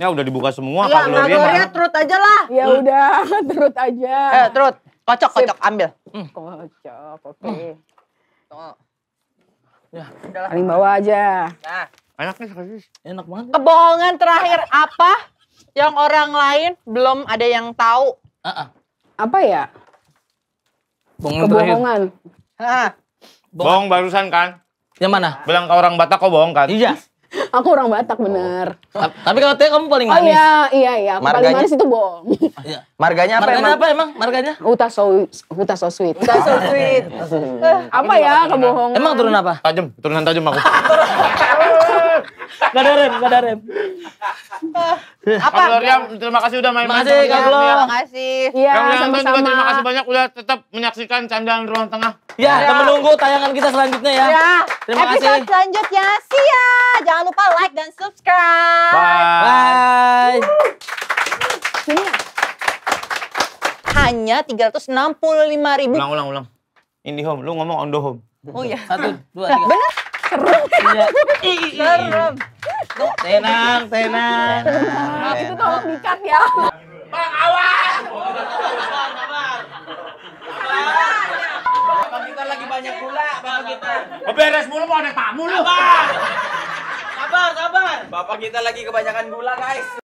S1: Ya udah dibuka semua iya, Pak Gloria. Iya, Gloria trut aja lah. Ya hmm.
S3: udah, terus aja.
S1: Eh, trut. Kocok, kocok, ambil. Hmm. Kocok, oke. Hmm. Tuh. Ya, paling bawah aja. Nah. Enak nih, enak banget. Kebohongan terakhir apa yang orang lain belum ada yang tahu? Apa ya? Bohongan Kebohongan. Terakhir. Bohong barusan kan? Yang mana? Bilang ke orang Batak kok bohong kan? Iya.
S3: Aku orang Batak bener. Oh. tapi kalau teh kamu paling oh, manis. Oh iya, iya, iya. paling manis itu bohong. Iya. Marganya apa marganya emang? apa emang? Marganya? Uta so, uta so sweet. Uta so sweet. Eh, apa ya kebohongan? Emang turun apa? Tajam,
S1: turunan
S2: tajam aku.
S3: Gak ada rem, gak ada rem.
S1: Apa? Kang Gloriam, terima kasih udah main-main. Terima kasih, Kang Gloriam. Terima ya. kasih. Iya, sama-sama. juga terima kasih banyak udah tetap menyaksikan Candaan Ruang Tengah. Ya, ya. menunggu tayangan kita selanjutnya ya. ya. Terima Episode kasih. Episode selanjutnya, see ya. Jangan lupa like dan subscribe.
S2: Bye. Bye.
S1: Hanya 365 ribu. Ulang, ulang, ulang. Indihome, lu ngomong on the home. Oh iya. Satu, dua, tiga. Benar serem iya. serem tenang tenang nah, itu
S3: tolong dikat ya bang awas
S1: kita lagi banyak gula, bapak kita.
S3: Beres mulu
S2: mau ada tamu lu. Sabar, sabar. Bapak kita lagi kebanyakan gula, guys.